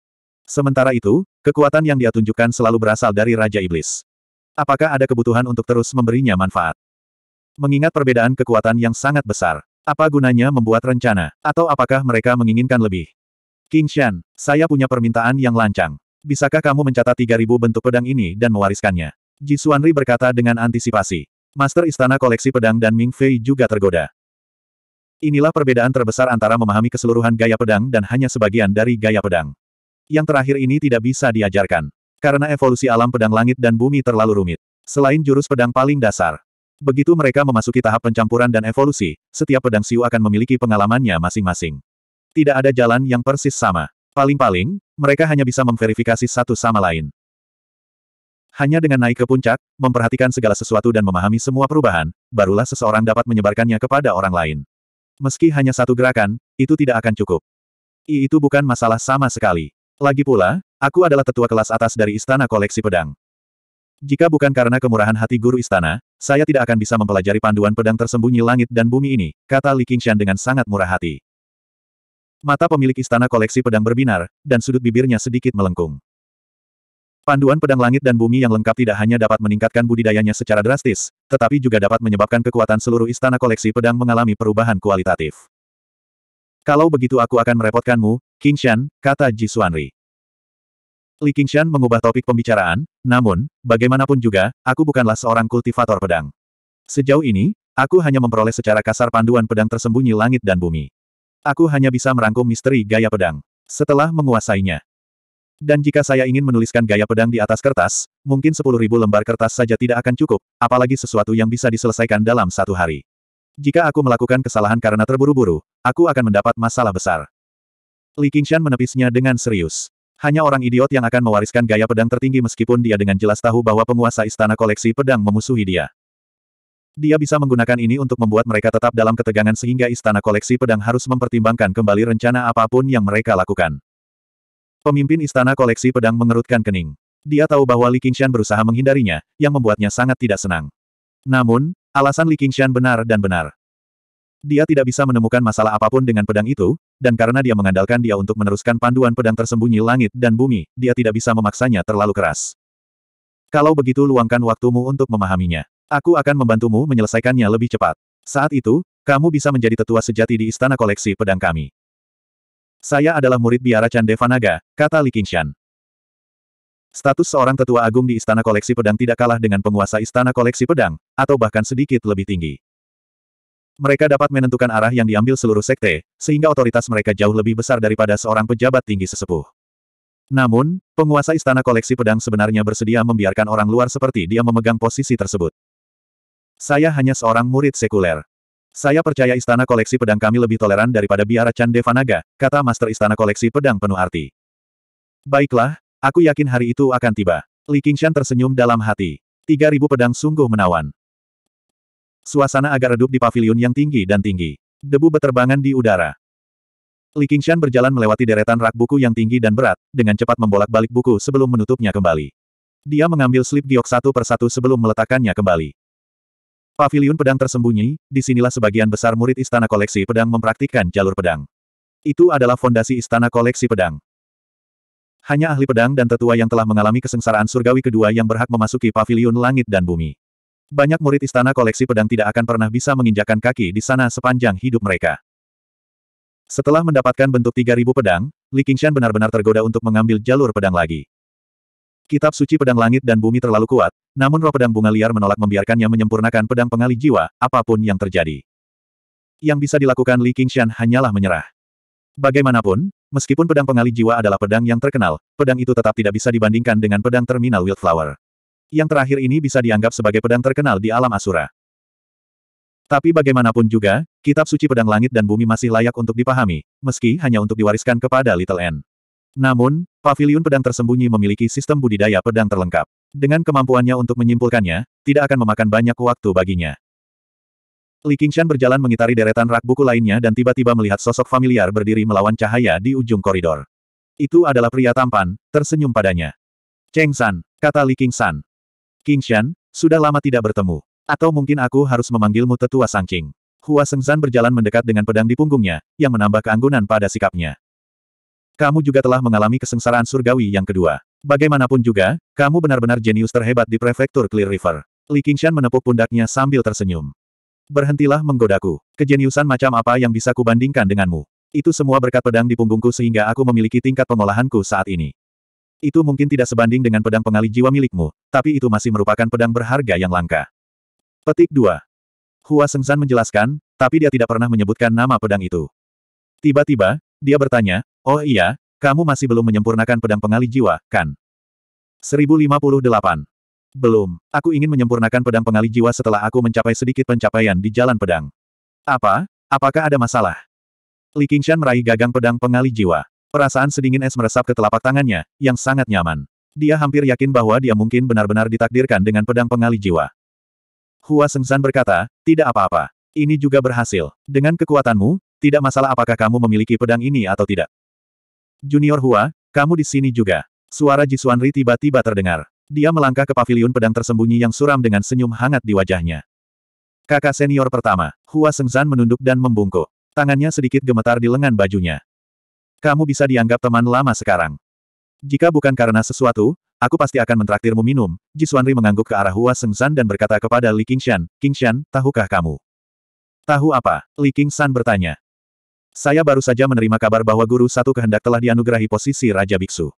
Sementara itu, kekuatan yang dia tunjukkan selalu berasal dari Raja Iblis. Apakah ada kebutuhan untuk terus memberinya manfaat? Mengingat perbedaan kekuatan yang sangat besar, apa gunanya membuat rencana? Atau apakah mereka menginginkan lebih? King Shan, saya punya permintaan yang lancang. Bisakah kamu mencatat 3000 bentuk pedang ini dan mewariskannya? Ji Suanri berkata dengan antisipasi. Master Istana Koleksi Pedang dan Ming Fei juga tergoda. Inilah perbedaan terbesar antara memahami keseluruhan gaya pedang dan hanya sebagian dari gaya pedang yang terakhir ini tidak bisa diajarkan. Karena evolusi alam pedang langit dan bumi terlalu rumit. Selain jurus pedang paling dasar. Begitu mereka memasuki tahap pencampuran dan evolusi, setiap pedang siu akan memiliki pengalamannya masing-masing. Tidak ada jalan yang persis sama. Paling-paling, mereka hanya bisa memverifikasi satu sama lain. Hanya dengan naik ke puncak, memperhatikan segala sesuatu dan memahami semua perubahan, barulah seseorang dapat menyebarkannya kepada orang lain. Meski hanya satu gerakan, itu tidak akan cukup. I itu bukan masalah sama sekali. Lagi pula, aku adalah tetua kelas atas dari Istana Koleksi Pedang. Jika bukan karena kemurahan hati guru istana, saya tidak akan bisa mempelajari panduan pedang tersembunyi langit dan bumi ini, kata Li Qingshan dengan sangat murah hati. Mata pemilik istana koleksi pedang berbinar, dan sudut bibirnya sedikit melengkung. Panduan pedang langit dan bumi yang lengkap tidak hanya dapat meningkatkan budidayanya secara drastis, tetapi juga dapat menyebabkan kekuatan seluruh istana koleksi pedang mengalami perubahan kualitatif. Kalau begitu aku akan merepotkanmu, King Qingshan, kata Ji Suanri. Li King Qingshan mengubah topik pembicaraan, namun, bagaimanapun juga, aku bukanlah seorang kultivator pedang. Sejauh ini, aku hanya memperoleh secara kasar panduan pedang tersembunyi langit dan bumi. Aku hanya bisa merangkum misteri gaya pedang. Setelah menguasainya, dan jika saya ingin menuliskan gaya pedang di atas kertas, mungkin 10.000 lembar kertas saja tidak akan cukup, apalagi sesuatu yang bisa diselesaikan dalam satu hari. Jika aku melakukan kesalahan karena terburu-buru, Aku akan mendapat masalah besar. Li Qingshan menepisnya dengan serius. Hanya orang idiot yang akan mewariskan gaya pedang tertinggi meskipun dia dengan jelas tahu bahwa penguasa istana koleksi pedang memusuhi dia. Dia bisa menggunakan ini untuk membuat mereka tetap dalam ketegangan sehingga istana koleksi pedang harus mempertimbangkan kembali rencana apapun yang mereka lakukan. Pemimpin istana koleksi pedang mengerutkan kening. Dia tahu bahwa Li Qingshan berusaha menghindarinya, yang membuatnya sangat tidak senang. Namun, alasan Li Qingshan benar dan benar. Dia tidak bisa menemukan masalah apapun dengan pedang itu, dan karena dia mengandalkan dia untuk meneruskan panduan pedang tersembunyi langit dan bumi, dia tidak bisa memaksanya terlalu keras. Kalau begitu luangkan waktumu untuk memahaminya. Aku akan membantumu menyelesaikannya lebih cepat. Saat itu, kamu bisa menjadi tetua sejati di istana koleksi pedang kami. Saya adalah murid biara Chan kata Li Qingshan. Status seorang tetua agung di istana koleksi pedang tidak kalah dengan penguasa istana koleksi pedang, atau bahkan sedikit lebih tinggi. Mereka dapat menentukan arah yang diambil seluruh sekte, sehingga otoritas mereka jauh lebih besar daripada seorang pejabat tinggi sesepuh. Namun, penguasa istana koleksi pedang sebenarnya bersedia membiarkan orang luar seperti dia memegang posisi tersebut. Saya hanya seorang murid sekuler. Saya percaya istana koleksi pedang kami lebih toleran daripada biara Chan kata master istana koleksi pedang penuh arti. Baiklah, aku yakin hari itu akan tiba. Li Qingshan tersenyum dalam hati. 3000 pedang sungguh menawan. Suasana agak redup di pavilion yang tinggi dan tinggi. Debu beterbangan di udara. Li Qingshan berjalan melewati deretan rak buku yang tinggi dan berat, dengan cepat membolak-balik buku sebelum menutupnya kembali. Dia mengambil slip giok satu persatu sebelum meletakkannya kembali. Pavilion pedang tersembunyi, disinilah sebagian besar murid istana koleksi pedang mempraktikkan jalur pedang. Itu adalah fondasi istana koleksi pedang. Hanya ahli pedang dan tetua yang telah mengalami kesengsaraan surgawi kedua yang berhak memasuki pavilion langit dan bumi. Banyak murid istana koleksi pedang tidak akan pernah bisa menginjakan kaki di sana sepanjang hidup mereka. Setelah mendapatkan bentuk 3000 pedang, Li Qingshan benar-benar tergoda untuk mengambil jalur pedang lagi. Kitab suci pedang langit dan bumi terlalu kuat, namun roh pedang bunga liar menolak membiarkannya menyempurnakan pedang pengali jiwa, apapun yang terjadi. Yang bisa dilakukan Li Qingshan hanyalah menyerah. Bagaimanapun, meskipun pedang pengali jiwa adalah pedang yang terkenal, pedang itu tetap tidak bisa dibandingkan dengan pedang terminal Wildflower yang terakhir ini bisa dianggap sebagai pedang terkenal di alam Asura. Tapi bagaimanapun juga, kitab suci pedang langit dan bumi masih layak untuk dipahami, meski hanya untuk diwariskan kepada Little N. Namun, pavilion pedang tersembunyi memiliki sistem budidaya pedang terlengkap. Dengan kemampuannya untuk menyimpulkannya, tidak akan memakan banyak waktu baginya. Li Qingshan berjalan mengitari deretan rak buku lainnya dan tiba-tiba melihat sosok familiar berdiri melawan cahaya di ujung koridor. Itu adalah pria tampan, tersenyum padanya. Cheng San, kata Li Qingshan. King Shan, sudah lama tidak bertemu. Atau mungkin aku harus memanggilmu tetua King. Hua Sengzan berjalan mendekat dengan pedang di punggungnya, yang menambah keanggunan pada sikapnya. Kamu juga telah mengalami kesengsaraan surgawi yang kedua. Bagaimanapun juga, kamu benar-benar jenius terhebat di prefektur Clear River. Li Qingshan menepuk pundaknya sambil tersenyum. Berhentilah menggodaku. Kejeniusan macam apa yang bisa kubandingkan denganmu? Itu semua berkat pedang di punggungku sehingga aku memiliki tingkat pengolahanku saat ini. Itu mungkin tidak sebanding dengan pedang pengalih jiwa milikmu, tapi itu masih merupakan pedang berharga yang langka. Petik 2. Hua Sengsan menjelaskan, tapi dia tidak pernah menyebutkan nama pedang itu. Tiba-tiba, dia bertanya, Oh iya, kamu masih belum menyempurnakan pedang pengalih jiwa, kan? 1058. Belum, aku ingin menyempurnakan pedang pengalih jiwa setelah aku mencapai sedikit pencapaian di jalan pedang. Apa? Apakah ada masalah? Li Qingshan meraih gagang pedang pengalih jiwa. Perasaan sedingin es meresap ke telapak tangannya, yang sangat nyaman. Dia hampir yakin bahwa dia mungkin benar-benar ditakdirkan dengan pedang pengali jiwa. Hua Sengzan berkata, tidak apa-apa. Ini juga berhasil. Dengan kekuatanmu, tidak masalah apakah kamu memiliki pedang ini atau tidak. Junior Hua, kamu di sini juga. Suara Jisuan Ri tiba-tiba terdengar. Dia melangkah ke paviliun pedang tersembunyi yang suram dengan senyum hangat di wajahnya. Kakak senior pertama, Hua Sengzan menunduk dan membungkuk. Tangannya sedikit gemetar di lengan bajunya. Kamu bisa dianggap teman lama sekarang. Jika bukan karena sesuatu, aku pasti akan mentraktirmu minum. Ji Jiswanri mengangguk ke arah Hua Sengsan dan berkata kepada Li Qingshan, Qingshan, tahukah kamu? Tahu apa? Li Qingshan bertanya. Saya baru saja menerima kabar bahwa guru satu kehendak telah dianugerahi posisi Raja Biksu.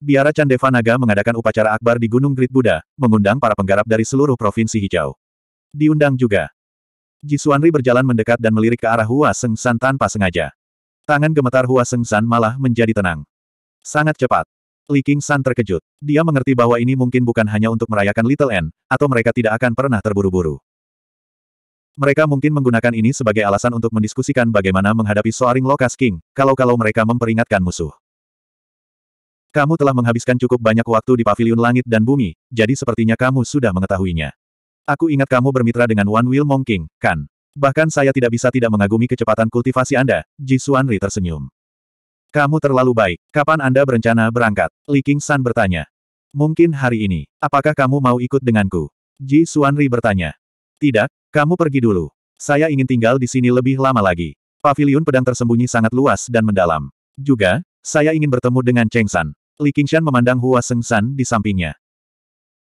Biara Chandeva Naga mengadakan upacara akbar di Gunung Grit Buddha, mengundang para penggarap dari seluruh provinsi hijau. Diundang juga. Ji Jisuanri berjalan mendekat dan melirik ke arah Hua Seng tanpa sengaja. Tangan gemetar Hua Seng San malah menjadi tenang. Sangat cepat. Li King San terkejut. Dia mengerti bahwa ini mungkin bukan hanya untuk merayakan Little N, atau mereka tidak akan pernah terburu-buru. Mereka mungkin menggunakan ini sebagai alasan untuk mendiskusikan bagaimana menghadapi Soaring Lokas King, kalau-kalau mereka memperingatkan musuh. Kamu telah menghabiskan cukup banyak waktu di paviliun langit dan bumi, jadi sepertinya kamu sudah mengetahuinya. Aku ingat kamu bermitra dengan One Wheel Monkey, kan? Bahkan saya tidak bisa tidak mengagumi kecepatan kultivasi Anda, Ji Xuanri tersenyum. Kamu terlalu baik. Kapan Anda berencana berangkat? Li King San bertanya. Mungkin hari ini. Apakah kamu mau ikut denganku? Ji Xuanri bertanya. Tidak, kamu pergi dulu. Saya ingin tinggal di sini lebih lama lagi. Paviliun pedang tersembunyi sangat luas dan mendalam. Juga, saya ingin bertemu dengan Cheng San. Li Qingshan memandang Hua Seng San di sampingnya.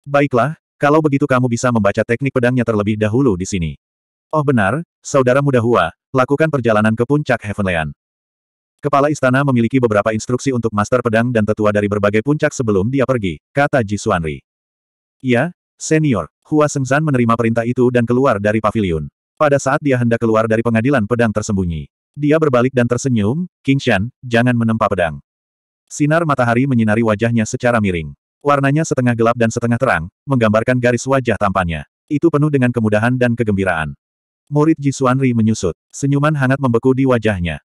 Baiklah, kalau begitu kamu bisa membaca teknik pedangnya terlebih dahulu di sini. Oh benar, saudara muda Hua, lakukan perjalanan ke puncak Heavenland. Kepala istana memiliki beberapa instruksi untuk master pedang dan tetua dari berbagai puncak sebelum dia pergi, kata Ji Suanri. Ya, senior, Hua Sengzan menerima perintah itu dan keluar dari pavilion. Pada saat dia hendak keluar dari pengadilan pedang tersembunyi, dia berbalik dan tersenyum, King Shan, jangan menempa pedang. Sinar matahari menyinari wajahnya secara miring. Warnanya setengah gelap dan setengah terang, menggambarkan garis wajah tampannya. Itu penuh dengan kemudahan dan kegembiraan. Murid Ri menyusut. Senyuman hangat membeku di wajahnya.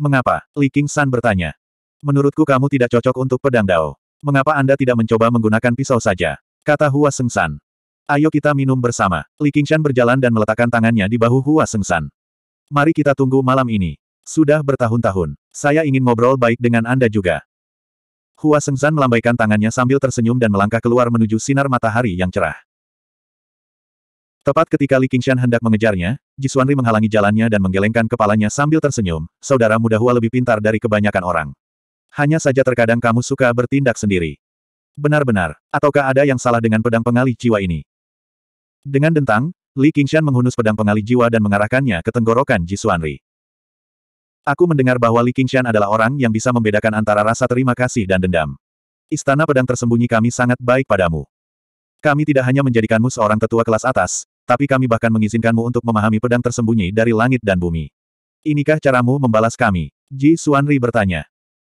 Mengapa? Li King San bertanya. Menurutku kamu tidak cocok untuk pedang Dao. Mengapa Anda tidak mencoba menggunakan pisau saja? Kata Hua Sengsan. Ayo kita minum bersama. Li San berjalan dan meletakkan tangannya di bahu Hua Sengsan. Mari kita tunggu malam ini. Sudah bertahun-tahun. Saya ingin ngobrol baik dengan Anda juga. Hua Sengsan melambaikan tangannya sambil tersenyum dan melangkah keluar menuju sinar matahari yang cerah. Tepat ketika Li Qingshan hendak mengejarnya, Ji Jisuanri menghalangi jalannya dan menggelengkan kepalanya sambil tersenyum, saudara muda Hua lebih pintar dari kebanyakan orang. Hanya saja terkadang kamu suka bertindak sendiri. Benar-benar, ataukah ada yang salah dengan pedang pengali jiwa ini? Dengan dentang, Li Qingshan menghunus pedang pengali jiwa dan mengarahkannya ke tenggorokan Ji Jisuanri. Aku mendengar bahwa Li Qingshan adalah orang yang bisa membedakan antara rasa terima kasih dan dendam. Istana pedang tersembunyi kami sangat baik padamu. Kami tidak hanya menjadikanmu seorang tetua kelas atas, tapi kami bahkan mengizinkanmu untuk memahami pedang tersembunyi dari langit dan bumi. Inikah caramu membalas kami? Ji Suanri bertanya.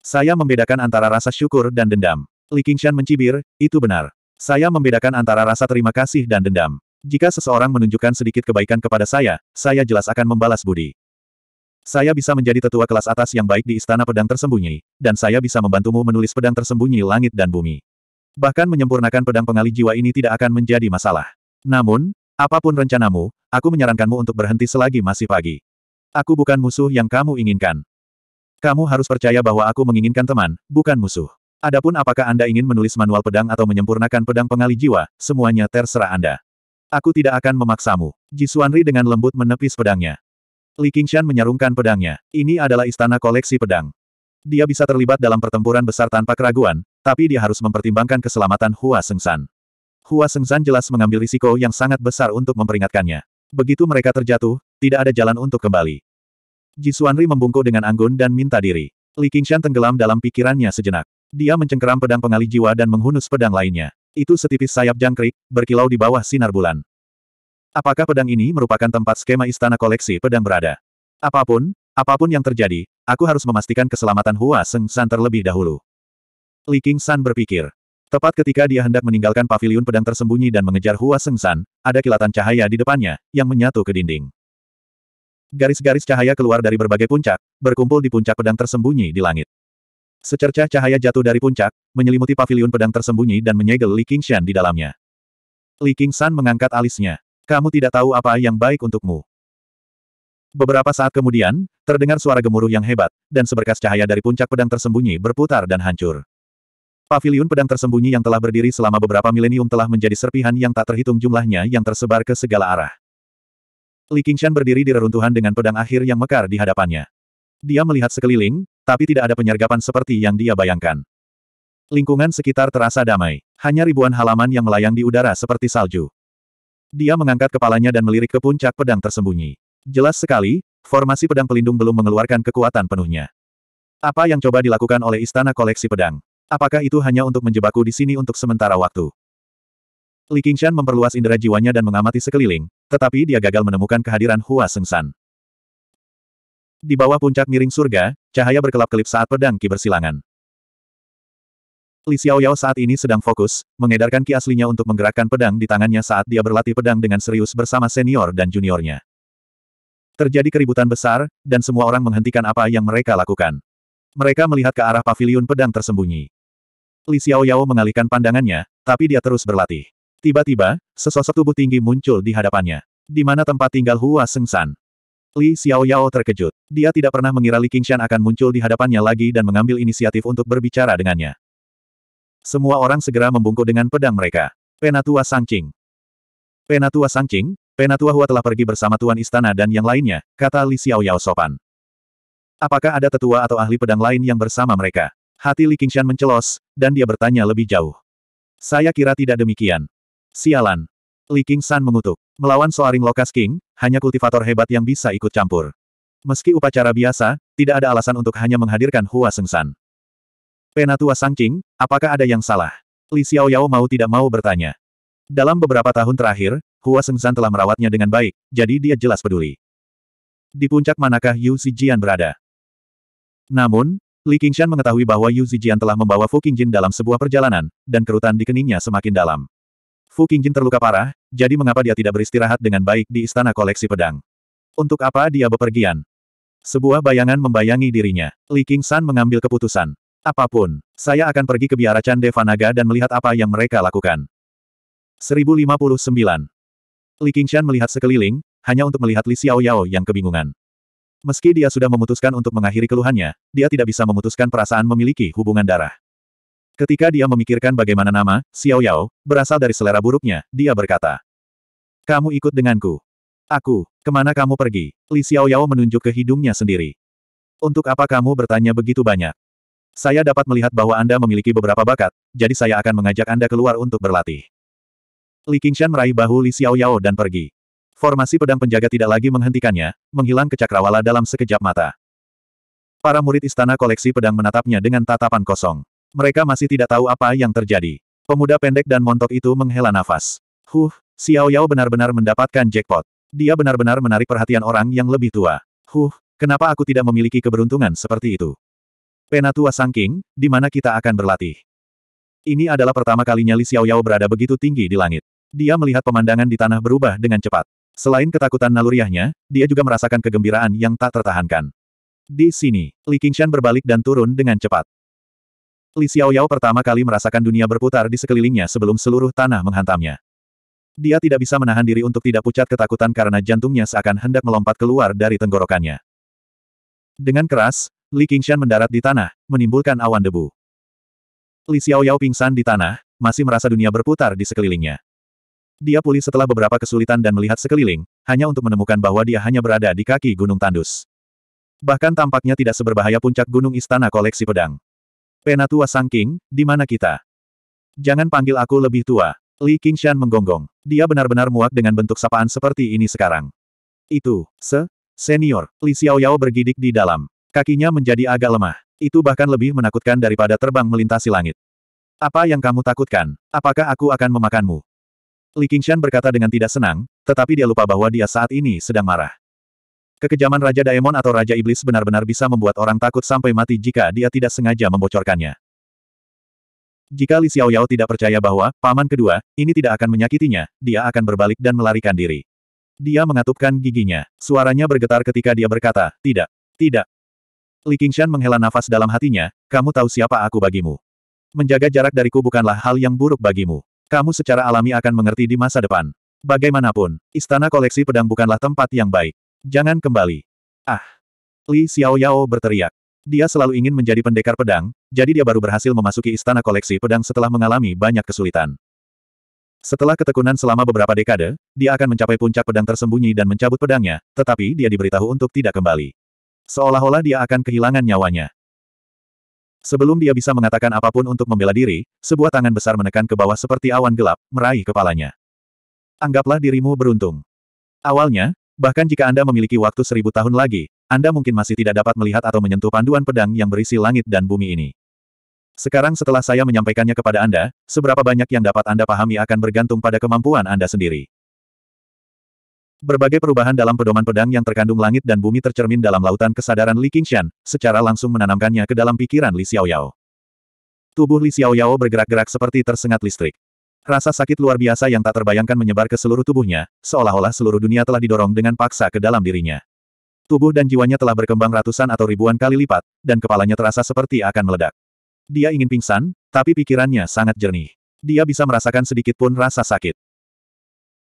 Saya membedakan antara rasa syukur dan dendam. Li Qingshan mencibir, itu benar. Saya membedakan antara rasa terima kasih dan dendam. Jika seseorang menunjukkan sedikit kebaikan kepada saya, saya jelas akan membalas budi. Saya bisa menjadi tetua kelas atas yang baik di Istana Pedang Tersembunyi, dan saya bisa membantumu menulis pedang tersembunyi langit dan bumi. Bahkan menyempurnakan pedang pengali jiwa ini tidak akan menjadi masalah. Namun, Apapun rencanamu, aku menyarankanmu untuk berhenti selagi masih pagi. Aku bukan musuh yang kamu inginkan. Kamu harus percaya bahwa aku menginginkan teman, bukan musuh. Adapun apakah Anda ingin menulis manual pedang atau menyempurnakan pedang pengali jiwa, semuanya terserah Anda. Aku tidak akan memaksamu. Ji Jisuanri dengan lembut menepis pedangnya. Li Qingshan menyarungkan pedangnya. Ini adalah istana koleksi pedang. Dia bisa terlibat dalam pertempuran besar tanpa keraguan, tapi dia harus mempertimbangkan keselamatan Hua Sengsan. Hua Sengzan jelas mengambil risiko yang sangat besar untuk memperingatkannya. Begitu mereka terjatuh, tidak ada jalan untuk kembali. Ji Suanri membungkuk dengan anggun dan minta diri. Li Qingshan tenggelam dalam pikirannya sejenak. Dia mencengkeram pedang pengali jiwa dan menghunus pedang lainnya. Itu setipis sayap jangkrik, berkilau di bawah sinar bulan. Apakah pedang ini merupakan tempat skema istana koleksi pedang berada? Apapun, apapun yang terjadi, aku harus memastikan keselamatan Hua Seng terlebih dahulu. Li Qingshan berpikir. Tepat ketika dia hendak meninggalkan paviliun pedang tersembunyi dan mengejar Hua Sengsan, ada kilatan cahaya di depannya, yang menyatu ke dinding. Garis-garis cahaya keluar dari berbagai puncak, berkumpul di puncak pedang tersembunyi di langit. Secercah cahaya jatuh dari puncak, menyelimuti paviliun pedang tersembunyi dan menyegel Li Qingshan di dalamnya. Li Qingshan mengangkat alisnya. Kamu tidak tahu apa yang baik untukmu. Beberapa saat kemudian, terdengar suara gemuruh yang hebat, dan seberkas cahaya dari puncak pedang tersembunyi berputar dan hancur. Paviliun pedang tersembunyi yang telah berdiri selama beberapa milenium telah menjadi serpihan yang tak terhitung jumlahnya yang tersebar ke segala arah. Li Qingshan berdiri di reruntuhan dengan pedang akhir yang mekar di hadapannya. Dia melihat sekeliling, tapi tidak ada penyergapan seperti yang dia bayangkan. Lingkungan sekitar terasa damai. Hanya ribuan halaman yang melayang di udara seperti salju. Dia mengangkat kepalanya dan melirik ke puncak pedang tersembunyi. Jelas sekali, formasi pedang pelindung belum mengeluarkan kekuatan penuhnya. Apa yang coba dilakukan oleh Istana Koleksi Pedang? Apakah itu hanya untuk menjebakku di sini untuk sementara waktu? Li Qingshan memperluas indera jiwanya dan mengamati sekeliling, tetapi dia gagal menemukan kehadiran Hua Sengsan. Di bawah puncak miring surga, cahaya berkelap-kelip saat pedang Ki bersilangan. Li Xiaoyao saat ini sedang fokus, mengedarkan Ki aslinya untuk menggerakkan pedang di tangannya saat dia berlatih pedang dengan serius bersama senior dan juniornya. Terjadi keributan besar, dan semua orang menghentikan apa yang mereka lakukan. Mereka melihat ke arah paviliun pedang tersembunyi. Li Xiaoyao mengalihkan pandangannya, tapi dia terus berlatih. Tiba-tiba, sesosok tubuh tinggi muncul di hadapannya. Di mana tempat tinggal Hua Sengsan. Li Xiaoyao terkejut. Dia tidak pernah mengira Li Qingshan akan muncul di hadapannya lagi dan mengambil inisiatif untuk berbicara dengannya. Semua orang segera membungkuk dengan pedang mereka. Penatua Sangqing. Penatua Sangqing, Penatua Hua telah pergi bersama Tuan Istana dan yang lainnya, kata Li Xiaoyao sopan. Apakah ada tetua atau ahli pedang lain yang bersama mereka? Hati Li Qingshan mencelos, dan dia bertanya lebih jauh. Saya kira tidak demikian. Sialan. Li Qingshan mengutuk. Melawan Soaring Lokas King, hanya kultivator hebat yang bisa ikut campur. Meski upacara biasa, tidak ada alasan untuk hanya menghadirkan Hua Sengsan. Penatua Sangqing, apakah ada yang salah? Li Xiaoyao mau tidak mau bertanya. Dalam beberapa tahun terakhir, Hua Sengsan telah merawatnya dengan baik, jadi dia jelas peduli. Di puncak manakah Yu Zijian berada? Namun, Li Qingshan mengetahui bahwa Yu Zijian telah membawa Fu Qingjin dalam sebuah perjalanan, dan kerutan di keningnya semakin dalam. Fu Qingjin terluka parah, jadi mengapa dia tidak beristirahat dengan baik di istana koleksi pedang? Untuk apa dia bepergian? Sebuah bayangan membayangi dirinya. Li Qingshan mengambil keputusan. Apapun, saya akan pergi ke biara Chan Devanaga dan melihat apa yang mereka lakukan. 1059. Li Qingshan melihat sekeliling, hanya untuk melihat Li Xiaoyao yang kebingungan. Meski dia sudah memutuskan untuk mengakhiri keluhannya, dia tidak bisa memutuskan perasaan memiliki hubungan darah. Ketika dia memikirkan bagaimana nama, Xiao Yao, berasal dari selera buruknya, dia berkata. Kamu ikut denganku. Aku, kemana kamu pergi? Li Xiao Yao menunjuk ke hidungnya sendiri. Untuk apa kamu bertanya begitu banyak? Saya dapat melihat bahwa Anda memiliki beberapa bakat, jadi saya akan mengajak Anda keluar untuk berlatih. Li Qingshan meraih bahu Li Xiao Yao dan pergi. Formasi pedang penjaga tidak lagi menghentikannya, menghilang ke cakrawala dalam sekejap mata. Para murid istana koleksi pedang menatapnya dengan tatapan kosong. Mereka masih tidak tahu apa yang terjadi. Pemuda pendek dan montok itu menghela nafas. Huh, Xiao Yao benar-benar mendapatkan jackpot. Dia benar-benar menarik perhatian orang yang lebih tua. Huh, kenapa aku tidak memiliki keberuntungan seperti itu? Penatua Sangking, di mana kita akan berlatih? Ini adalah pertama kalinya Li Xiao Yao berada begitu tinggi di langit. Dia melihat pemandangan di tanah berubah dengan cepat. Selain ketakutan naluriahnya, dia juga merasakan kegembiraan yang tak tertahankan. Di sini, Li Qingshan berbalik dan turun dengan cepat. Li Xiaoyao pertama kali merasakan dunia berputar di sekelilingnya sebelum seluruh tanah menghantamnya. Dia tidak bisa menahan diri untuk tidak pucat ketakutan karena jantungnya seakan hendak melompat keluar dari tenggorokannya. Dengan keras, Li Qingshan mendarat di tanah, menimbulkan awan debu. Li Xiaoyao pingsan di tanah, masih merasa dunia berputar di sekelilingnya. Dia pulih setelah beberapa kesulitan dan melihat sekeliling, hanya untuk menemukan bahwa dia hanya berada di kaki Gunung Tandus. Bahkan tampaknya tidak seberbahaya puncak Gunung Istana Koleksi Pedang. Penatua king, di mana kita? Jangan panggil aku lebih tua. Li Qingshan menggonggong. Dia benar-benar muak dengan bentuk sapaan seperti ini sekarang. Itu, se, senior. Li Xiaoyao bergidik di dalam. Kakinya menjadi agak lemah. Itu bahkan lebih menakutkan daripada terbang melintasi langit. Apa yang kamu takutkan? Apakah aku akan memakanmu? Li Qingshan berkata dengan tidak senang, tetapi dia lupa bahwa dia saat ini sedang marah. Kekejaman Raja Daemon atau Raja Iblis benar-benar bisa membuat orang takut sampai mati jika dia tidak sengaja membocorkannya. Jika Li Xiaoyao tidak percaya bahwa paman kedua ini tidak akan menyakitinya, dia akan berbalik dan melarikan diri. Dia mengatupkan giginya. Suaranya bergetar ketika dia berkata, "Tidak, tidak." Li Qingshan menghela nafas dalam hatinya, "Kamu tahu siapa aku bagimu? Menjaga jarak dariku bukanlah hal yang buruk bagimu." Kamu secara alami akan mengerti di masa depan. Bagaimanapun, istana koleksi pedang bukanlah tempat yang baik. Jangan kembali. Ah! Li Xiaoyao berteriak. Dia selalu ingin menjadi pendekar pedang, jadi dia baru berhasil memasuki istana koleksi pedang setelah mengalami banyak kesulitan. Setelah ketekunan selama beberapa dekade, dia akan mencapai puncak pedang tersembunyi dan mencabut pedangnya, tetapi dia diberitahu untuk tidak kembali. Seolah-olah dia akan kehilangan nyawanya. Sebelum dia bisa mengatakan apapun untuk membela diri, sebuah tangan besar menekan ke bawah seperti awan gelap, meraih kepalanya. Anggaplah dirimu beruntung. Awalnya, bahkan jika Anda memiliki waktu seribu tahun lagi, Anda mungkin masih tidak dapat melihat atau menyentuh panduan pedang yang berisi langit dan bumi ini. Sekarang setelah saya menyampaikannya kepada Anda, seberapa banyak yang dapat Anda pahami akan bergantung pada kemampuan Anda sendiri. Berbagai perubahan dalam pedoman pedang yang terkandung langit dan bumi tercermin dalam lautan kesadaran Li Qingshan, secara langsung menanamkannya ke dalam pikiran Li Xiaoyao. Tubuh Li Xiaoyao bergerak-gerak seperti tersengat listrik. Rasa sakit luar biasa yang tak terbayangkan menyebar ke seluruh tubuhnya, seolah-olah seluruh dunia telah didorong dengan paksa ke dalam dirinya. Tubuh dan jiwanya telah berkembang ratusan atau ribuan kali lipat, dan kepalanya terasa seperti akan meledak. Dia ingin pingsan, tapi pikirannya sangat jernih. Dia bisa merasakan sedikit pun rasa sakit.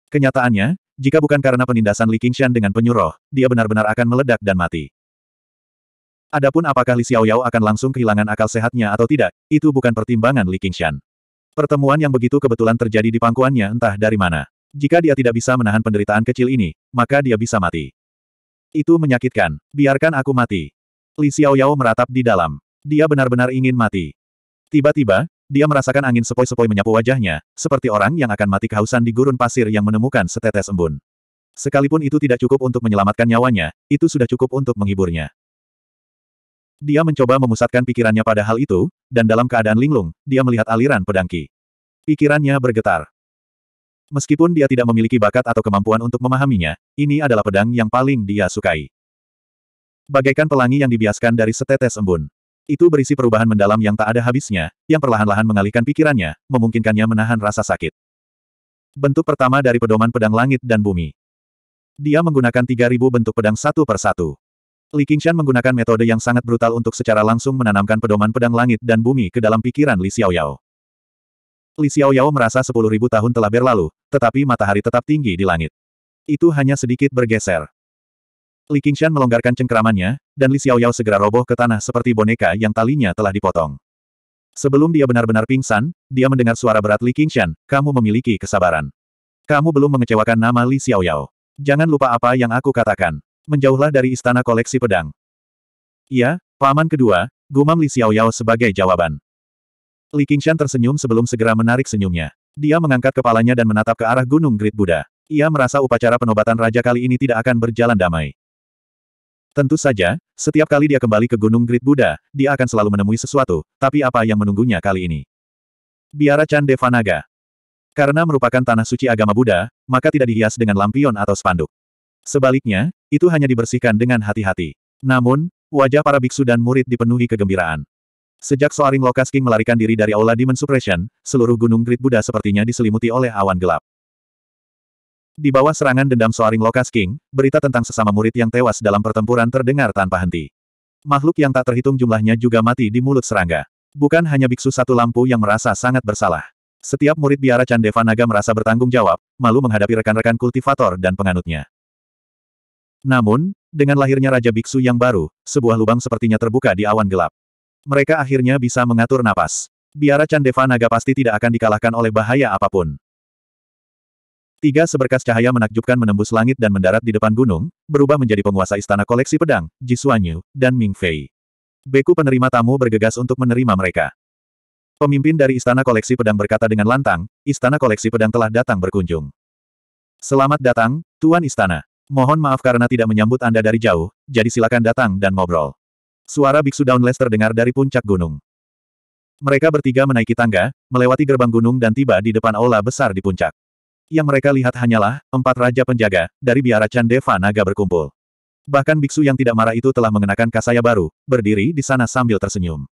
Kenyataannya, jika bukan karena penindasan Li Qingshan dengan penyuruh, dia benar-benar akan meledak dan mati. Adapun apakah Li Xiaoyao akan langsung kehilangan akal sehatnya atau tidak, itu bukan pertimbangan Li Qingshan. Pertemuan yang begitu kebetulan terjadi di pangkuannya entah dari mana. Jika dia tidak bisa menahan penderitaan kecil ini, maka dia bisa mati. Itu menyakitkan. Biarkan aku mati. Li Xiaoyao meratap di dalam. Dia benar-benar ingin mati. Tiba-tiba, dia merasakan angin sepoi-sepoi menyapu wajahnya, seperti orang yang akan mati kehausan di gurun pasir yang menemukan setetes embun. Sekalipun itu tidak cukup untuk menyelamatkan nyawanya, itu sudah cukup untuk menghiburnya. Dia mencoba memusatkan pikirannya pada hal itu, dan dalam keadaan linglung, dia melihat aliran pedangki. Pikirannya bergetar. Meskipun dia tidak memiliki bakat atau kemampuan untuk memahaminya, ini adalah pedang yang paling dia sukai. Bagaikan pelangi yang dibiaskan dari setetes embun. Itu berisi perubahan mendalam yang tak ada habisnya, yang perlahan-lahan mengalihkan pikirannya, memungkinkannya menahan rasa sakit. Bentuk pertama dari pedoman pedang langit dan bumi. Dia menggunakan 3.000 bentuk pedang satu per satu. Li Qingshan menggunakan metode yang sangat brutal untuk secara langsung menanamkan pedoman pedang langit dan bumi ke dalam pikiran Li Xiaoyao. Li Xiaoyao merasa 10.000 tahun telah berlalu, tetapi matahari tetap tinggi di langit. Itu hanya sedikit bergeser. Li Qingshan melonggarkan cengkeramannya, dan Li Xiaoyao segera roboh ke tanah seperti boneka yang talinya telah dipotong. Sebelum dia benar-benar pingsan, dia mendengar suara berat Li Qingshan, kamu memiliki kesabaran. Kamu belum mengecewakan nama Li Xiaoyao. Jangan lupa apa yang aku katakan. Menjauhlah dari istana koleksi pedang. Iya, paman kedua, gumam Li Xiaoyao sebagai jawaban. Li Qingshan tersenyum sebelum segera menarik senyumnya. Dia mengangkat kepalanya dan menatap ke arah Gunung Great Buddha. Ia merasa upacara penobatan raja kali ini tidak akan berjalan damai. Tentu saja, setiap kali dia kembali ke Gunung Grid Buddha, dia akan selalu menemui sesuatu, tapi apa yang menunggunya kali ini? Biara Chan Devanaga. Karena merupakan tanah suci agama Buddha, maka tidak dihias dengan lampion atau spanduk. Sebaliknya, itu hanya dibersihkan dengan hati-hati. Namun, wajah para biksu dan murid dipenuhi kegembiraan. Sejak Soaring Lokas King melarikan diri dari Aula Demon Suppression, seluruh gunung Grid Buddha sepertinya diselimuti oleh awan gelap. Di bawah serangan dendam Soaring Lokas King, berita tentang sesama murid yang tewas dalam pertempuran terdengar tanpa henti. Makhluk yang tak terhitung jumlahnya juga mati di mulut serangga. Bukan hanya biksu satu lampu yang merasa sangat bersalah. Setiap murid biara Chandeva Naga merasa bertanggung jawab, malu menghadapi rekan-rekan kultivator dan penganutnya. Namun, dengan lahirnya Raja Biksu yang baru, sebuah lubang sepertinya terbuka di awan gelap. Mereka akhirnya bisa mengatur napas. Biara Chandeva Naga pasti tidak akan dikalahkan oleh bahaya apapun. Tiga seberkas cahaya menakjubkan menembus langit dan mendarat di depan gunung, berubah menjadi penguasa istana koleksi pedang, Ji dan Ming Fei. Beku penerima tamu bergegas untuk menerima mereka. Pemimpin dari istana koleksi pedang berkata dengan lantang, istana koleksi pedang telah datang berkunjung. Selamat datang, Tuan Istana. Mohon maaf karena tidak menyambut Anda dari jauh, jadi silakan datang dan ngobrol. Suara Biksu Downless terdengar dari puncak gunung. Mereka bertiga menaiki tangga, melewati gerbang gunung dan tiba di depan aula besar di puncak. Yang mereka lihat hanyalah, empat raja penjaga, dari biara Candeva Naga berkumpul. Bahkan biksu yang tidak marah itu telah mengenakan kasaya baru, berdiri di sana sambil tersenyum.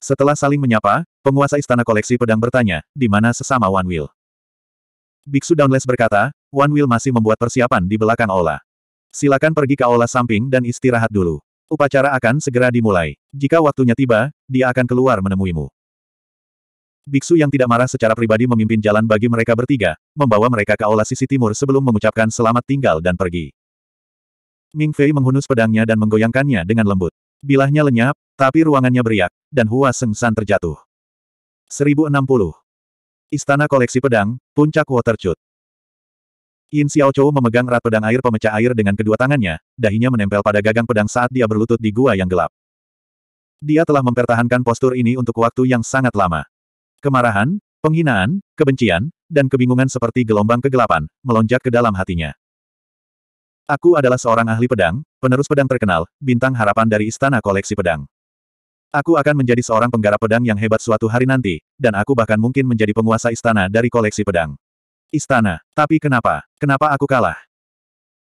Setelah saling menyapa, penguasa istana koleksi pedang bertanya, di mana sesama One Wheel. Biksu Downless berkata, One Wheel masih membuat persiapan di belakang Ola. Silakan pergi ke Ola samping dan istirahat dulu. Upacara akan segera dimulai. Jika waktunya tiba, dia akan keluar menemuimu. Biksu yang tidak marah secara pribadi memimpin jalan bagi mereka bertiga, membawa mereka ke aula sisi timur sebelum mengucapkan selamat tinggal dan pergi. Ming Fei menghunus pedangnya dan menggoyangkannya dengan lembut. Bilahnya lenyap, tapi ruangannya beriak, dan Hua Seng San terjatuh. 1060. Istana Koleksi Pedang, Puncak Water Chute. Yin Xiaochou memegang rat pedang air pemecah air dengan kedua tangannya, dahinya menempel pada gagang pedang saat dia berlutut di gua yang gelap. Dia telah mempertahankan postur ini untuk waktu yang sangat lama. Kemarahan, penghinaan, kebencian, dan kebingungan seperti gelombang kegelapan, melonjak ke dalam hatinya. Aku adalah seorang ahli pedang, penerus pedang terkenal, bintang harapan dari Istana Koleksi Pedang. Aku akan menjadi seorang penggarap pedang yang hebat suatu hari nanti, dan aku bahkan mungkin menjadi penguasa istana dari koleksi pedang. Istana, tapi kenapa? Kenapa aku kalah?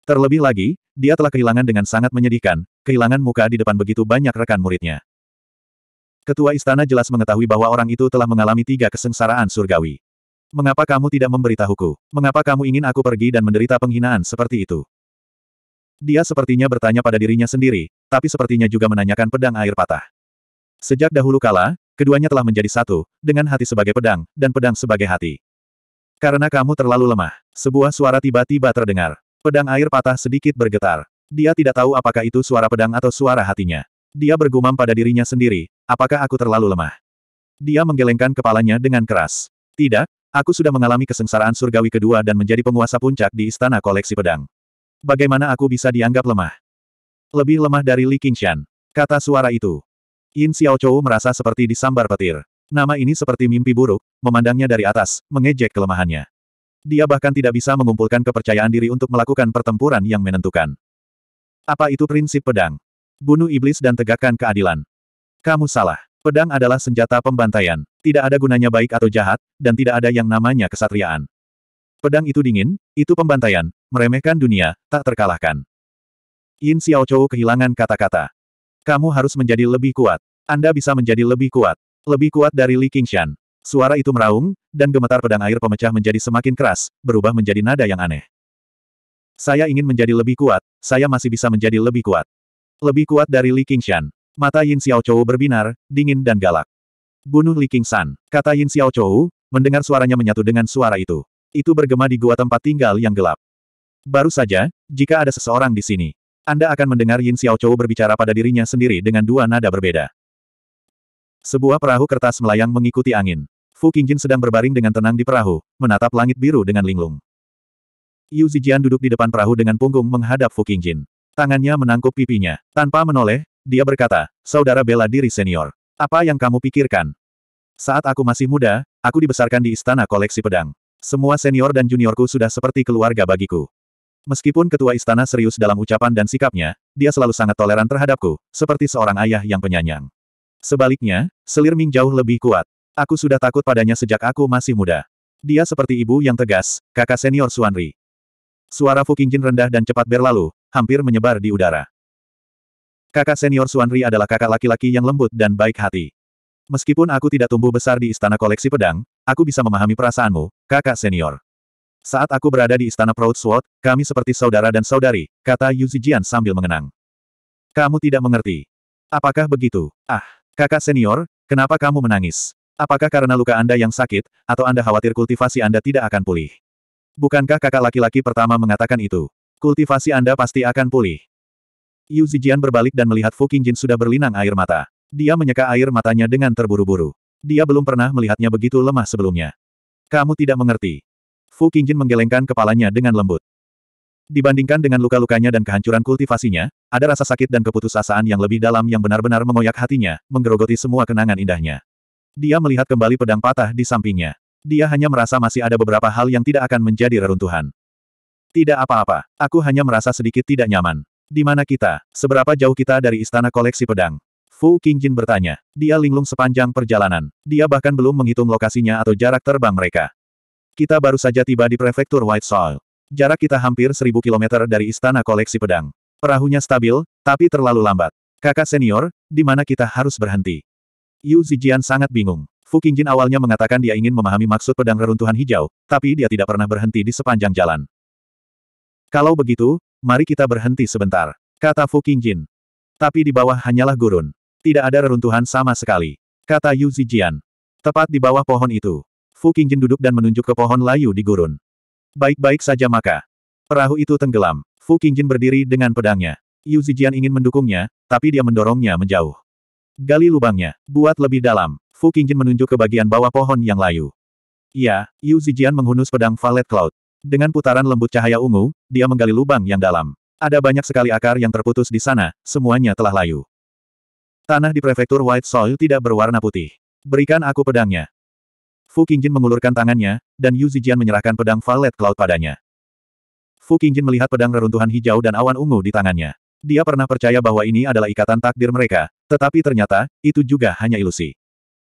Terlebih lagi, dia telah kehilangan dengan sangat menyedihkan, kehilangan muka di depan begitu banyak rekan muridnya. Ketua istana jelas mengetahui bahwa orang itu telah mengalami tiga kesengsaraan surgawi. Mengapa kamu tidak memberitahuku? Mengapa kamu ingin aku pergi dan menderita penghinaan seperti itu? Dia sepertinya bertanya pada dirinya sendiri, tapi sepertinya juga menanyakan pedang air patah. Sejak dahulu kala, keduanya telah menjadi satu, dengan hati sebagai pedang, dan pedang sebagai hati. Karena kamu terlalu lemah, sebuah suara tiba-tiba terdengar. Pedang air patah sedikit bergetar. Dia tidak tahu apakah itu suara pedang atau suara hatinya. Dia bergumam pada dirinya sendiri, Apakah aku terlalu lemah? Dia menggelengkan kepalanya dengan keras. Tidak, aku sudah mengalami kesengsaraan surgawi kedua dan menjadi penguasa puncak di istana koleksi pedang. Bagaimana aku bisa dianggap lemah? Lebih lemah dari Li Qingshan, kata suara itu. Yin Xiaochou merasa seperti disambar petir. Nama ini seperti mimpi buruk, memandangnya dari atas, mengejek kelemahannya. Dia bahkan tidak bisa mengumpulkan kepercayaan diri untuk melakukan pertempuran yang menentukan. Apa itu prinsip pedang? Bunuh iblis dan tegakkan keadilan. Kamu salah. Pedang adalah senjata pembantaian. Tidak ada gunanya baik atau jahat, dan tidak ada yang namanya kesatriaan. Pedang itu dingin, itu pembantaian, meremehkan dunia, tak terkalahkan. Yin Xiaochou kehilangan kata-kata. Kamu harus menjadi lebih kuat. Anda bisa menjadi lebih kuat. Lebih kuat dari Li Qingshan. Suara itu meraung, dan gemetar pedang air pemecah menjadi semakin keras, berubah menjadi nada yang aneh. Saya ingin menjadi lebih kuat, saya masih bisa menjadi lebih kuat. Lebih kuat dari Li Qingshan. Mata Yin Xiao Chou berbinar, dingin dan galak. Bunuh Li San, kata Yin Xiao Chou, mendengar suaranya menyatu dengan suara itu. Itu bergema di gua tempat tinggal yang gelap. Baru saja, jika ada seseorang di sini, Anda akan mendengar Yin Xiao Chou berbicara pada dirinya sendiri dengan dua nada berbeda. Sebuah perahu kertas melayang mengikuti angin. Fu Qingjin sedang berbaring dengan tenang di perahu, menatap langit biru dengan linglung. Yu Zijian duduk di depan perahu dengan punggung menghadap Fu Qingjin. Tangannya menangkup pipinya. Tanpa menoleh, dia berkata, saudara bela diri senior. Apa yang kamu pikirkan? Saat aku masih muda, aku dibesarkan di istana koleksi pedang. Semua senior dan juniorku sudah seperti keluarga bagiku. Meskipun ketua istana serius dalam ucapan dan sikapnya, dia selalu sangat toleran terhadapku, seperti seorang ayah yang penyanyang. Sebaliknya, selir Ming jauh lebih kuat. Aku sudah takut padanya sejak aku masih muda. Dia seperti ibu yang tegas, kakak senior Suanri. Suara Fu Fukingjin rendah dan cepat berlalu, hampir menyebar di udara. Kakak senior Suanri adalah kakak laki-laki yang lembut dan baik hati. Meskipun aku tidak tumbuh besar di istana koleksi pedang, aku bisa memahami perasaanmu, kakak senior. Saat aku berada di istana Proud Sword, kami seperti saudara dan saudari, kata Yu Zijian sambil mengenang. Kamu tidak mengerti. Apakah begitu? Ah, kakak senior, kenapa kamu menangis? Apakah karena luka Anda yang sakit, atau Anda khawatir kultivasi Anda tidak akan pulih? Bukankah kakak laki-laki pertama mengatakan itu? Kultivasi Anda pasti akan pulih. Yu Zijian berbalik dan melihat Fu Qingjin sudah berlinang air mata. Dia menyeka air matanya dengan terburu-buru. Dia belum pernah melihatnya begitu lemah sebelumnya. Kamu tidak mengerti. Fu Qingjin menggelengkan kepalanya dengan lembut. Dibandingkan dengan luka-lukanya dan kehancuran kultivasinya, ada rasa sakit dan keputusasaan yang lebih dalam yang benar-benar mengoyak hatinya, menggerogoti semua kenangan indahnya. Dia melihat kembali pedang patah di sampingnya. Dia hanya merasa masih ada beberapa hal yang tidak akan menjadi reruntuhan. Tidak apa-apa, aku hanya merasa sedikit tidak nyaman. Di mana kita? Seberapa jauh kita dari istana koleksi pedang? Fu Qingjin bertanya. Dia linglung sepanjang perjalanan. Dia bahkan belum menghitung lokasinya atau jarak terbang mereka. Kita baru saja tiba di prefektur White Soil. Jarak kita hampir seribu kilometer dari istana koleksi pedang. Perahunya stabil, tapi terlalu lambat. Kakak senior, di mana kita harus berhenti? Yu Zijian sangat bingung. Fu Qingjin awalnya mengatakan dia ingin memahami maksud pedang reruntuhan hijau, tapi dia tidak pernah berhenti di sepanjang jalan. Kalau begitu, mari kita berhenti sebentar, kata Fu Qingjin. Tapi di bawah hanyalah gurun. Tidak ada reruntuhan sama sekali, kata Yu Zijian. Tepat di bawah pohon itu, Fu Qingjin duduk dan menunjuk ke pohon layu di gurun. Baik-baik saja maka. Perahu itu tenggelam. Fu Qingjin berdiri dengan pedangnya. Yu Zijian ingin mendukungnya, tapi dia mendorongnya menjauh. Gali lubangnya, buat lebih dalam. Fu Qingjin menunjuk ke bagian bawah pohon yang layu. Iya, Yu Zijian menghunus pedang Valet Cloud. Dengan putaran lembut cahaya ungu, dia menggali lubang yang dalam. Ada banyak sekali akar yang terputus di sana, semuanya telah layu. Tanah di prefektur White Soil tidak berwarna putih. Berikan aku pedangnya. Fu Qingjin mengulurkan tangannya, dan Yu Zijian menyerahkan pedang Violet Cloud padanya. Fu Qingjin melihat pedang reruntuhan hijau dan awan ungu di tangannya. Dia pernah percaya bahwa ini adalah ikatan takdir mereka, tetapi ternyata, itu juga hanya ilusi.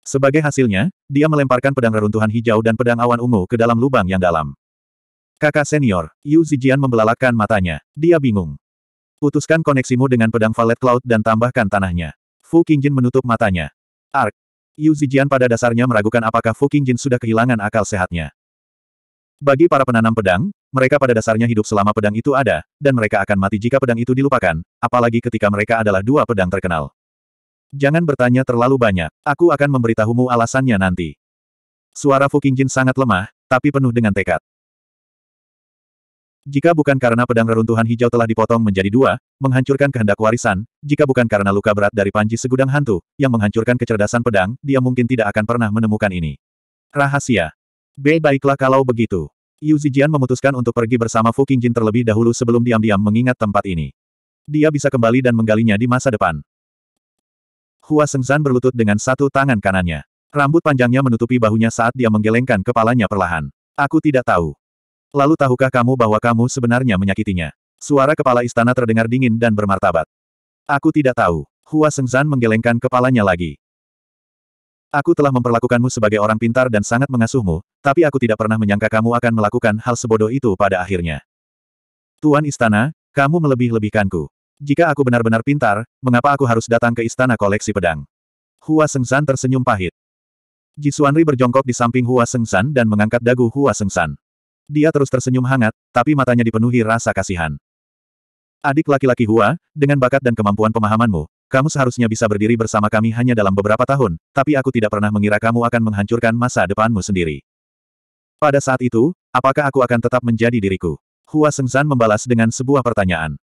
Sebagai hasilnya, dia melemparkan pedang reruntuhan hijau dan pedang awan ungu ke dalam lubang yang dalam. Kakak senior, Yu Zijian membelalakan matanya. Dia bingung. Putuskan koneksimu dengan pedang valet cloud dan tambahkan tanahnya. Fu Qingjin menutup matanya. Ark. Yu Zijian pada dasarnya meragukan apakah Fu Qingjin sudah kehilangan akal sehatnya. Bagi para penanam pedang, mereka pada dasarnya hidup selama pedang itu ada, dan mereka akan mati jika pedang itu dilupakan, apalagi ketika mereka adalah dua pedang terkenal. Jangan bertanya terlalu banyak, aku akan memberitahumu alasannya nanti. Suara Fu Qingjin sangat lemah, tapi penuh dengan tekad. Jika bukan karena pedang reruntuhan hijau telah dipotong menjadi dua, menghancurkan kehendak warisan, jika bukan karena luka berat dari panji segudang hantu, yang menghancurkan kecerdasan pedang, dia mungkin tidak akan pernah menemukan ini. Rahasia. B. Baiklah kalau begitu. Yu Zijian memutuskan untuk pergi bersama Fu Qingjin terlebih dahulu sebelum diam-diam mengingat tempat ini. Dia bisa kembali dan menggalinya di masa depan. Hua Sengzan berlutut dengan satu tangan kanannya. Rambut panjangnya menutupi bahunya saat dia menggelengkan kepalanya perlahan. Aku tidak tahu. Lalu tahukah kamu bahwa kamu sebenarnya menyakitinya? Suara kepala istana terdengar dingin dan bermartabat. Aku tidak tahu. Hua Sengzan menggelengkan kepalanya lagi. Aku telah memperlakukanmu sebagai orang pintar dan sangat mengasuhmu, tapi aku tidak pernah menyangka kamu akan melakukan hal sebodoh itu pada akhirnya. Tuan Istana, kamu melebih-lebihkanku. Jika aku benar-benar pintar, mengapa aku harus datang ke Istana Koleksi Pedang? Hua Sengsan tersenyum pahit. Ji Jisuanri berjongkok di samping Hua Sengsan dan mengangkat dagu Hua Sengsan. Dia terus tersenyum hangat, tapi matanya dipenuhi rasa kasihan. Adik laki-laki Hua, dengan bakat dan kemampuan pemahamanmu, kamu seharusnya bisa berdiri bersama kami hanya dalam beberapa tahun, tapi aku tidak pernah mengira kamu akan menghancurkan masa depanmu sendiri. Pada saat itu, apakah aku akan tetap menjadi diriku? Hua Sengzan membalas dengan sebuah pertanyaan.